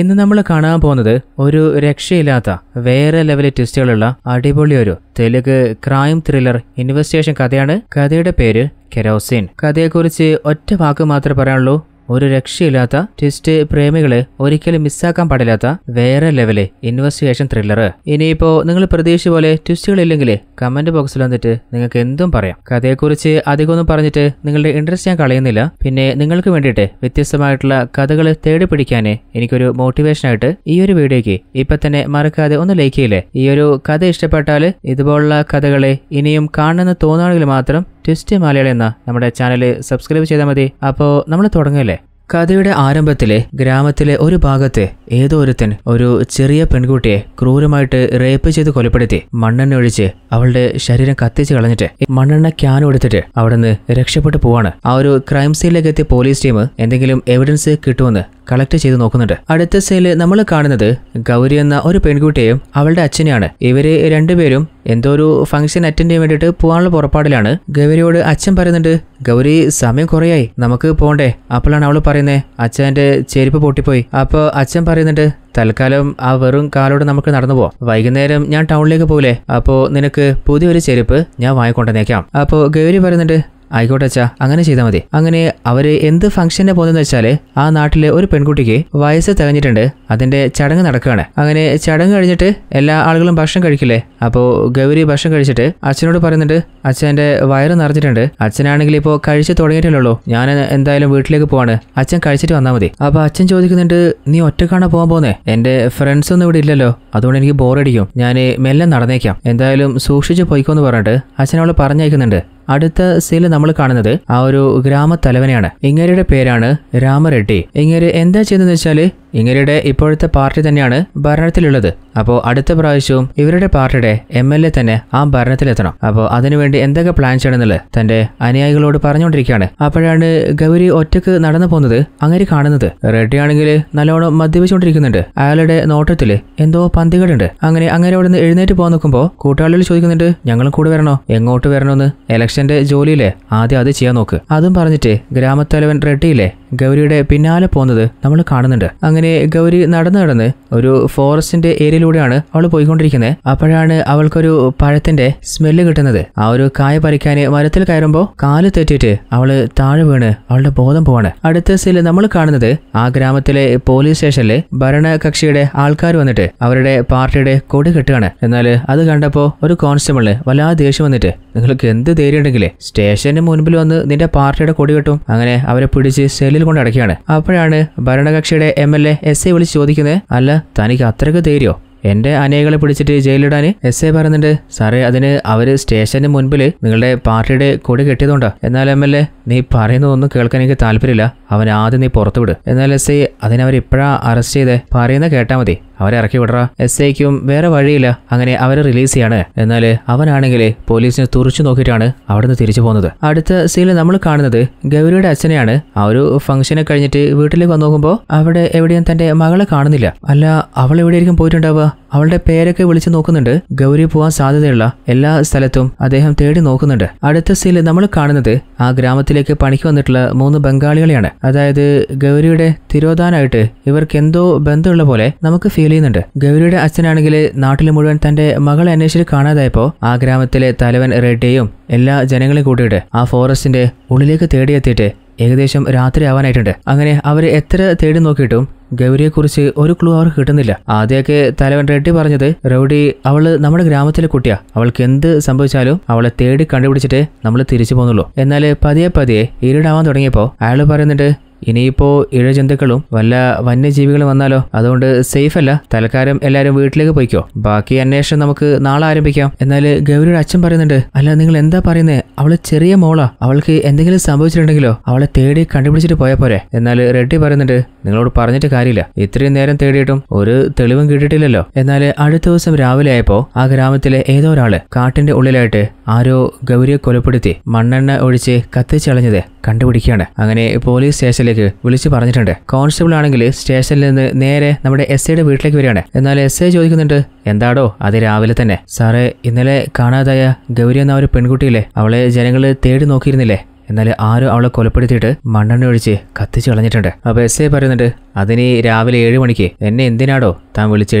ഇന്ന് നമ്മൾ കാണാൻ പോകുന്നത് ഒരു രക്ഷയില്ലാത്ത വേറെ ലെവൽ ട്വിസ്റ്റുകളുള്ള അടിപൊളി ഒരു തെലുഗ് ക്രൈം ത്രില്ലർ ഇൻവെസ്റ്റിഗേഷൻ കഥയാണ് കഥയുടെ പേര് കെരോസിൻ കഥയെക്കുറിച്ച് ഒറ്റ വാക്ക് മാത്രമേ പറയാനുള്ളൂ ഒരു രക്ഷയില്ലാത്ത ട്വിസ്റ്റ് പ്രേമികളെ ഒരിക്കലും മിസ്സാക്കാൻ പാടില്ലാത്ത വേറെ ലെവലെ ഇൻവെസ്റ്റിഗേഷൻ ത്രില്ലർ ഇനിയിപ്പോ നിങ്ങൾ പ്രതീക്ഷ പോലെ ട്വിസ്റ്റുകളില്ലെങ്കിൽ കമന്റ് ബോക്സിൽ വന്നിട്ട് നിങ്ങൾക്ക് എന്തും പറയാം കഥയെക്കുറിച്ച് അധികമൊന്നും പറഞ്ഞിട്ട് നിങ്ങളുടെ ഇൻട്രസ്റ്റ് ഞാൻ കളയുന്നില്ല പിന്നെ നിങ്ങൾക്ക് വേണ്ടിയിട്ട് വ്യത്യസ്തമായിട്ടുള്ള കഥകൾ തേടി പിടിക്കാൻ എനിക്കൊരു മോട്ടിവേഷനായിട്ട് ഈ ഒരു വീഡിയോയ്ക്ക് ഇപ്പൊ തന്നെ മറക്കാതെ ഒന്ന് ലൈക്ക് ചെയ്യില്ലേ ഈ ഒരു കഥ ഇഷ്ടപ്പെട്ടാൽ ഇതുപോലുള്ള കഥകളെ ഇനിയും കാണണമെന്ന് തോന്നുകയാണെങ്കിൽ മാത്രം ട്വിസ്റ്റ് മലയാളി എന്ന നമ്മുടെ ചാനൽ സബ്സ്ക്രൈബ് ചെയ്താൽ മതി അപ്പോൾ നമ്മൾ തുടങ്ങല്ലേ കഥയുടെ ആരംഭത്തിലെ ഗ്രാമത്തിലെ ഒരു ഭാഗത്ത് ഏതോ ഒരുത്തൻ ഒരു ചെറിയ പെൺകുട്ടിയെ ക്രൂരമായിട്ട് റേപ്പ് ചെയ്ത് കൊലപ്പെടുത്തി മണ്ണെണ്ണ ഒഴിച്ച് അവളുടെ ശരീരം കത്തിച്ച് കളഞ്ഞിട്ട് മണ്ണെണ്ണ ക്യാൻ അവിടെ നിന്ന് രക്ഷപ്പെട്ടു പോവാണ് ആ ഒരു ക്രൈം സീനിലേക്ക് എത്തിയ പോലീസ് ടീം എന്തെങ്കിലും എവിഡൻസ് കിട്ടുമെന്ന് കളക്ട് ചെയ്ത് നോക്കുന്നുണ്ട് അടുത്ത സെയില് നമ്മൾ കാണുന്നത് ഗൗരി എന്ന ഒരു പെൺകുട്ടിയെയും അവളുടെ അച്ഛനെയാണ് ഇവര് രണ്ടുപേരും എന്തോ ഒരു ഫംഗ്ഷൻ അറ്റൻഡ് ചെയ്യാൻ വേണ്ടിയിട്ട് പോകാനുള്ള പുറപ്പാടിലാണ് ഗൗരിയോട് അച്ഛൻ പറയുന്നുണ്ട് ഗൗരി സമയം കുറയായി നമുക്ക് പോണ്ടേ അപ്പോഴാണ് അവൾ പറയുന്നത് അച്ഛൻ്റെ ചെരുപ്പ് പൊട്ടിപ്പോയി അപ്പോൾ അച്ഛൻ പറയുന്നുണ്ട് തൽക്കാലം ആ വെറും കാലോട് നമുക്ക് നടന്നു പോവാം വൈകുന്നേരം ഞാൻ ടൗണിലേക്ക് പോകില്ലേ അപ്പോൾ നിനക്ക് പുതിയൊരു ചെരുപ്പ് ഞാൻ വാങ്ങിക്കൊണ്ടുവന്നേക്കാം അപ്പോൾ ഗൗരി പറയുന്നുണ്ട് ആയിക്കോട്ടെ അച്ഛാ അങ്ങനെ ചെയ്താൽ മതി അങ്ങനെ അവർ എന്ത് ഫംഗ്ഷനെ പോകുന്നതെന്ന് വെച്ചാൽ ആ നാട്ടിലെ ഒരു പെൺകുട്ടിക്ക് വയസ്സ് തികഞ്ഞിട്ടുണ്ട് അതിൻ്റെ ചടങ്ങ് നടക്കുകയാണ് അങ്ങനെ ചടങ്ങ് കഴിഞ്ഞിട്ട് എല്ലാ ആളുകളും ഭക്ഷണം കഴിക്കില്ലേ അപ്പോൾ ഗൗരി ഭക്ഷണം കഴിച്ചിട്ട് അച്ഛനോട് പറയുന്നുണ്ട് അച്ഛൻ്റെ വയറ് നിറഞ്ഞിട്ടുണ്ട് അച്ഛനാണെങ്കിൽ ഇപ്പോൾ കഴിച്ച് തുടങ്ങിയിട്ടില്ലല്ലോ ഞാൻ എന്തായാലും വീട്ടിലേക്ക് പോവാണ് അച്ഛൻ കഴിച്ചിട്ട് വന്നാൽ മതി അപ്പോൾ അച്ഛൻ ചോദിക്കുന്നുണ്ട് നീ ഒറ്റക്കാണോ പോകാൻ പോകുന്നത് എൻ്റെ ഫ്രണ്ട്സ് ഒന്നും ഇവിടെ ഇല്ലല്ലോ അതുകൊണ്ട് എനിക്ക് ബോറടിക്കും ഞാൻ മെല്ലെ നടന്നേക്കാം എന്തായാലും സൂക്ഷിച്ച് പോയിക്കോന്ന് പറഞ്ഞിട്ട് അച്ഛനവളെ പറഞ്ഞയക്കുന്നുണ്ട് അടുത്ത സീൽ നമ്മൾ കാണുന്നത് ആ ഒരു ഗ്രാമത്തലവനെയാണ് ഇങ്ങേരുടെ പേരാണ് രാമറെഡ്ഡി ഇങ്ങര് എന്താ ചെയ്യുന്നത് വെച്ചാൽ ഇങ്ങേരുടെ ഇപ്പോഴത്തെ പാർട്ടി തന്നെയാണ് ഭരണത്തിലുള്ളത് അപ്പോൾ അടുത്ത പ്രാവശ്യവും ഇവരുടെ പാർട്ടിയുടെ എം എൽ എ തന്നെ ആ ഭരണത്തിലെത്തണം അപ്പോൾ അതിനുവേണ്ടി എന്തൊക്കെ പ്ലാൻ ചെയ്യണമെന്നുള്ളത് തൻ്റെ അനുയായികളോട് പറഞ്ഞുകൊണ്ടിരിക്കുകയാണ് അപ്പോഴാണ് ഗൗരി ഒറ്റക്ക് നടന്നു പോകുന്നത് അങ്ങനെ കാണുന്നത് റെഡ്ഡി ആണെങ്കിൽ നല്ലോണം മദ്യപിച്ചുകൊണ്ടിരിക്കുന്നുണ്ട് അയാളുടെ നോട്ടത്തിൽ എന്തോ പന്തികളുണ്ട് അങ്ങനെ അങ്ങനെ അവിടെ നിന്ന് എഴുന്നേറ്റ് പോകാൻ നോക്കുമ്പോൾ കൂട്ടാളികൾ ചോദിക്കുന്നുണ്ട് ഞങ്ങളും കൂടെ വരണോ എങ്ങോട്ട് വരണമെന്ന് എലക്ഷൻ അസിസ്റ്റന്റ് ജോലിയില്ലേ ആദ്യം അത് ചെയ്യാൻ നോക്ക് അതും പറഞ്ഞിട്ട് ഗ്രാമത്തലവൻ റെഡ്ഡിയില്ലേ ഗൗരിയുടെ പിന്നാലെ പോകുന്നത് നമ്മൾ കാണുന്നുണ്ട് അങ്ങനെ ഗൗരി നടന്നു നടന്ന് ഒരു ഫോറസ്റ്റിന്റെ ഏരിയയിലൂടെയാണ് അവൾ പോയിക്കൊണ്ടിരിക്കുന്നത് അപ്പോഴാണ് അവൾക്കൊരു പഴത്തിന്റെ സ്മെല്ല് കിട്ടുന്നത് ആ ഒരു കായ പറിക്കാൻ മരത്തിൽ കയറുമ്പോൾ കാല് തെറ്റിയിട്ട് അവൾ താഴെ വീണ് അവളുടെ ബോധം പോവാണ് അടുത്ത സീൽ നമ്മൾ കാണുന്നത് ആ ഗ്രാമത്തിലെ പോലീസ് സ്റ്റേഷനിൽ ഭരണകക്ഷിയുടെ ആൾക്കാർ വന്നിട്ട് അവരുടെ പാർട്ടിയുടെ കൊടി കെട്ടുകയാണ് എന്നാൽ അത് കണ്ടപ്പോൾ ഒരു കോൺസ്റ്റബിളിന് വല്ലാതെ ദേഷ്യം വന്നിട്ട് നിങ്ങൾക്ക് എന്ത് ധൈര്യം ഉണ്ടെങ്കിലേ സ്റ്റേഷന് മുൻപിൽ വന്ന് നിന്റെ പാർട്ടിയുടെ കൊടി കെട്ടും അങ്ങനെ അവരെ പിടിച്ച് സെല് ജയിലിൽ കൊണ്ട് അടയ്ക്കുകയാണ് അപ്പോഴാണ് ഭരണകക്ഷിയുടെ M L A S A വിളിച്ച് ചോദിക്കുന്നത് അല്ല തനിക്ക് അത്രയ്ക്ക് ധൈര്യോ എന്റെ അനേകളെ പിടിച്ചിട്ട് ജയിലിടാൻ എസ് എ പറയുന്നുണ്ട് സാറേ അതിന് അവര് സ്റ്റേഷന് മുൻപിൽ നിങ്ങളുടെ പാർട്ടിയുടെ കൊടി കെട്ടിയതുകൊണ്ടാ എന്നാൽ എം എൽ എ നീ പറയുന്നതൊന്നും കേൾക്കാൻ എനിക്ക് താല്പര്യമില്ല അവൻ ആദ്യം നീ പുറത്തുവിട് എന്നാൽ എസ് എ അതിനവർ ഇപ്പോഴാ അറസ്റ്റ് ചെയ്ത് പറയുന്ന കേട്ടാൽ മതി അവരെ ഇറക്കി വിടറ എസ് ഐക്കും വേറെ വഴിയില്ല അങ്ങനെ അവരെ റിലീസ് ചെയ്യാണ് എന്നാൽ അവനാണെങ്കിൽ പോലീസിനെ തുറച്ചു നോക്കിയിട്ടാണ് അവിടുന്ന് തിരിച്ചു പോകുന്നത് അടുത്ത സീനിൽ നമ്മൾ കാണുന്നത് ഗൗരിയുടെ അച്ഛനെയാണ് ആ ഒരു ഫംഗ്ഷനെ കഴിഞ്ഞിട്ട് വീട്ടിലേക്ക് വന്നു നോക്കുമ്പോൾ അവിടെ എവിടെയും തന്റെ മകളെ കാണുന്നില്ല അല്ല അവൾ എവിടെയായിരിക്കും പോയിട്ടുണ്ടാവുക അവളുടെ പേരൊക്കെ വിളിച്ചു നോക്കുന്നുണ്ട് ഗൗരി പോവാൻ സാധ്യതയുള്ള എല്ലാ സ്ഥലത്തും അദ്ദേഹം തേടി നോക്കുന്നുണ്ട് അടുത്ത സീനിൽ നമ്മൾ കാണുന്നത് ആ ഗ്രാമത്തിലേക്ക് പണിക്ക് വന്നിട്ടുള്ള മൂന്ന് ബംഗാളികളെയാണ് അതായത് ഗൗരിയുടെ തിരോധാനായിട്ട് ഇവർക്ക് എന്തോ ബന്ധമുള്ള പോലെ നമുക്ക് ഫീൽ ചെയ്യുന്നുണ്ട് ഗൗരിയുടെ അച്ഛനാണെങ്കിൽ നാട്ടിൽ മുഴുവൻ തന്റെ മകൾ അന്വേഷിച്ച് കാണാതായപ്പോ ആ ഗ്രാമത്തിലെ തലവൻ റെഡ്ഡിയും എല്ലാ ജനങ്ങളെയും കൂട്ടിയിട്ട് ആ ഫോറസ്റ്റിന്റെ ഉള്ളിലേക്ക് തേടിയെത്തിയിട്ട് ഏകദേശം രാത്രി ആവാനായിട്ടുണ്ട് അങ്ങനെ അവർ എത്ര തേടി നോക്കിയിട്ടും ഗൗരിയെക്കുറിച്ച് ഒരു ക്ലൂ അവർക്ക് കിട്ടുന്നില്ല ആദ്യമൊക്കെ തലവൻ റെഡ്ഡി പറഞ്ഞത് റൌഡി അവൾ നമ്മുടെ ഗ്രാമത്തിലെ കുട്ടിയാ അവൾക്ക് എന്ത് സംഭവിച്ചാലും അവളെ തേടി കണ്ടുപിടിച്ചിട്ട് നമ്മൾ തിരിച്ചു പോകുന്നുള്ളൂ എന്നാൽ പതിയെ പതിയെ ഇരുടാവാൻ തുടങ്ങിയപ്പോൾ അയാൾ പറയുന്നുണ്ട് ഇഴ ജന്തുക്കളും വല്ല വന്യജീവികളും വന്നാലോ അതുകൊണ്ട് സേഫ് അല്ല തൽക്കാലം എല്ലാവരും വീട്ടിലേക്ക് പോയിക്കോ ബാക്കി അന്വേഷണം നമുക്ക് നാളെ ആരംഭിക്കാം എന്നാൽ ഗൗരിയുടെ അച്ഛൻ പറയുന്നുണ്ട് അല്ല നിങ്ങൾ എന്താ പറയുന്നത് അവൾ ചെറിയ മോളാ അവൾക്ക് എന്തെങ്കിലും സംഭവിച്ചിട്ടുണ്ടെങ്കിലോ അവളെ തേടി കണ്ടുപിടിച്ചിട്ട് പോയാൽ പോരെ എന്നാൽ റെഡ്ഡി പറയുന്നുണ്ട് നിങ്ങളോട് പറഞ്ഞിട്ട് കാര്യമില്ല ഇത്രയും നേരം തേടിയിട്ടും ഒരു തെളിവും കിട്ടിയിട്ടില്ലല്ലോ എന്നാൽ അടുത്ത ദിവസം രാവിലെ ആയപ്പോൾ ആ ഗ്രാമത്തിലെ ഏതോ ഒരാള് കാട്ടിന്റെ ഉള്ളിലായിട്ട് ആരോ ഗൗരിയെ കൊലപ്പെടുത്തി മണ്ണെണ്ണ ഒഴിച്ച് കത്തിച്ചളഞ്ഞത് കണ്ടുപിടിക്കുകയാണ് അങ്ങനെ പോലീസ് സ്റ്റേഷനിൽ സ്റ്റേഷനിലേക്ക് വിളിച്ചു പറഞ്ഞിട്ടുണ്ട് കോൺസ്റ്റബിൾ ആണെങ്കിൽ സ്റ്റേഷനിൽ നിന്ന് നേരെ നമ്മുടെ എസ് ഐയുടെ വീട്ടിലേക്ക് വരികയാണ് എന്നാൽ എസ് ഐ ചോദിക്കുന്നുണ്ട് എന്താടോ അത് രാവിലെ തന്നെ സാറേ ഇന്നലെ കാണാതായ ഗൗരി എന്ന ഒരു പെൺകുട്ടിയില്ലേ അവളെ ജനങ്ങൾ തേടി നോക്കിയിരുന്നില്ലേ എന്നാൽ ആരും അവളെ കൊലപ്പെടുത്തിയിട്ട് മണ്ണെണ്ണ ഒഴിച്ച് കത്തിച്ച് കളഞ്ഞിട്ടുണ്ട് അപ്പൊ എസ് ഐ പറയുന്നുണ്ട് അതിന് രാവിലെ ഏഴ് മണിക്ക് എന്നെ എന്തിനാടോ താൻ വിളിച്ച്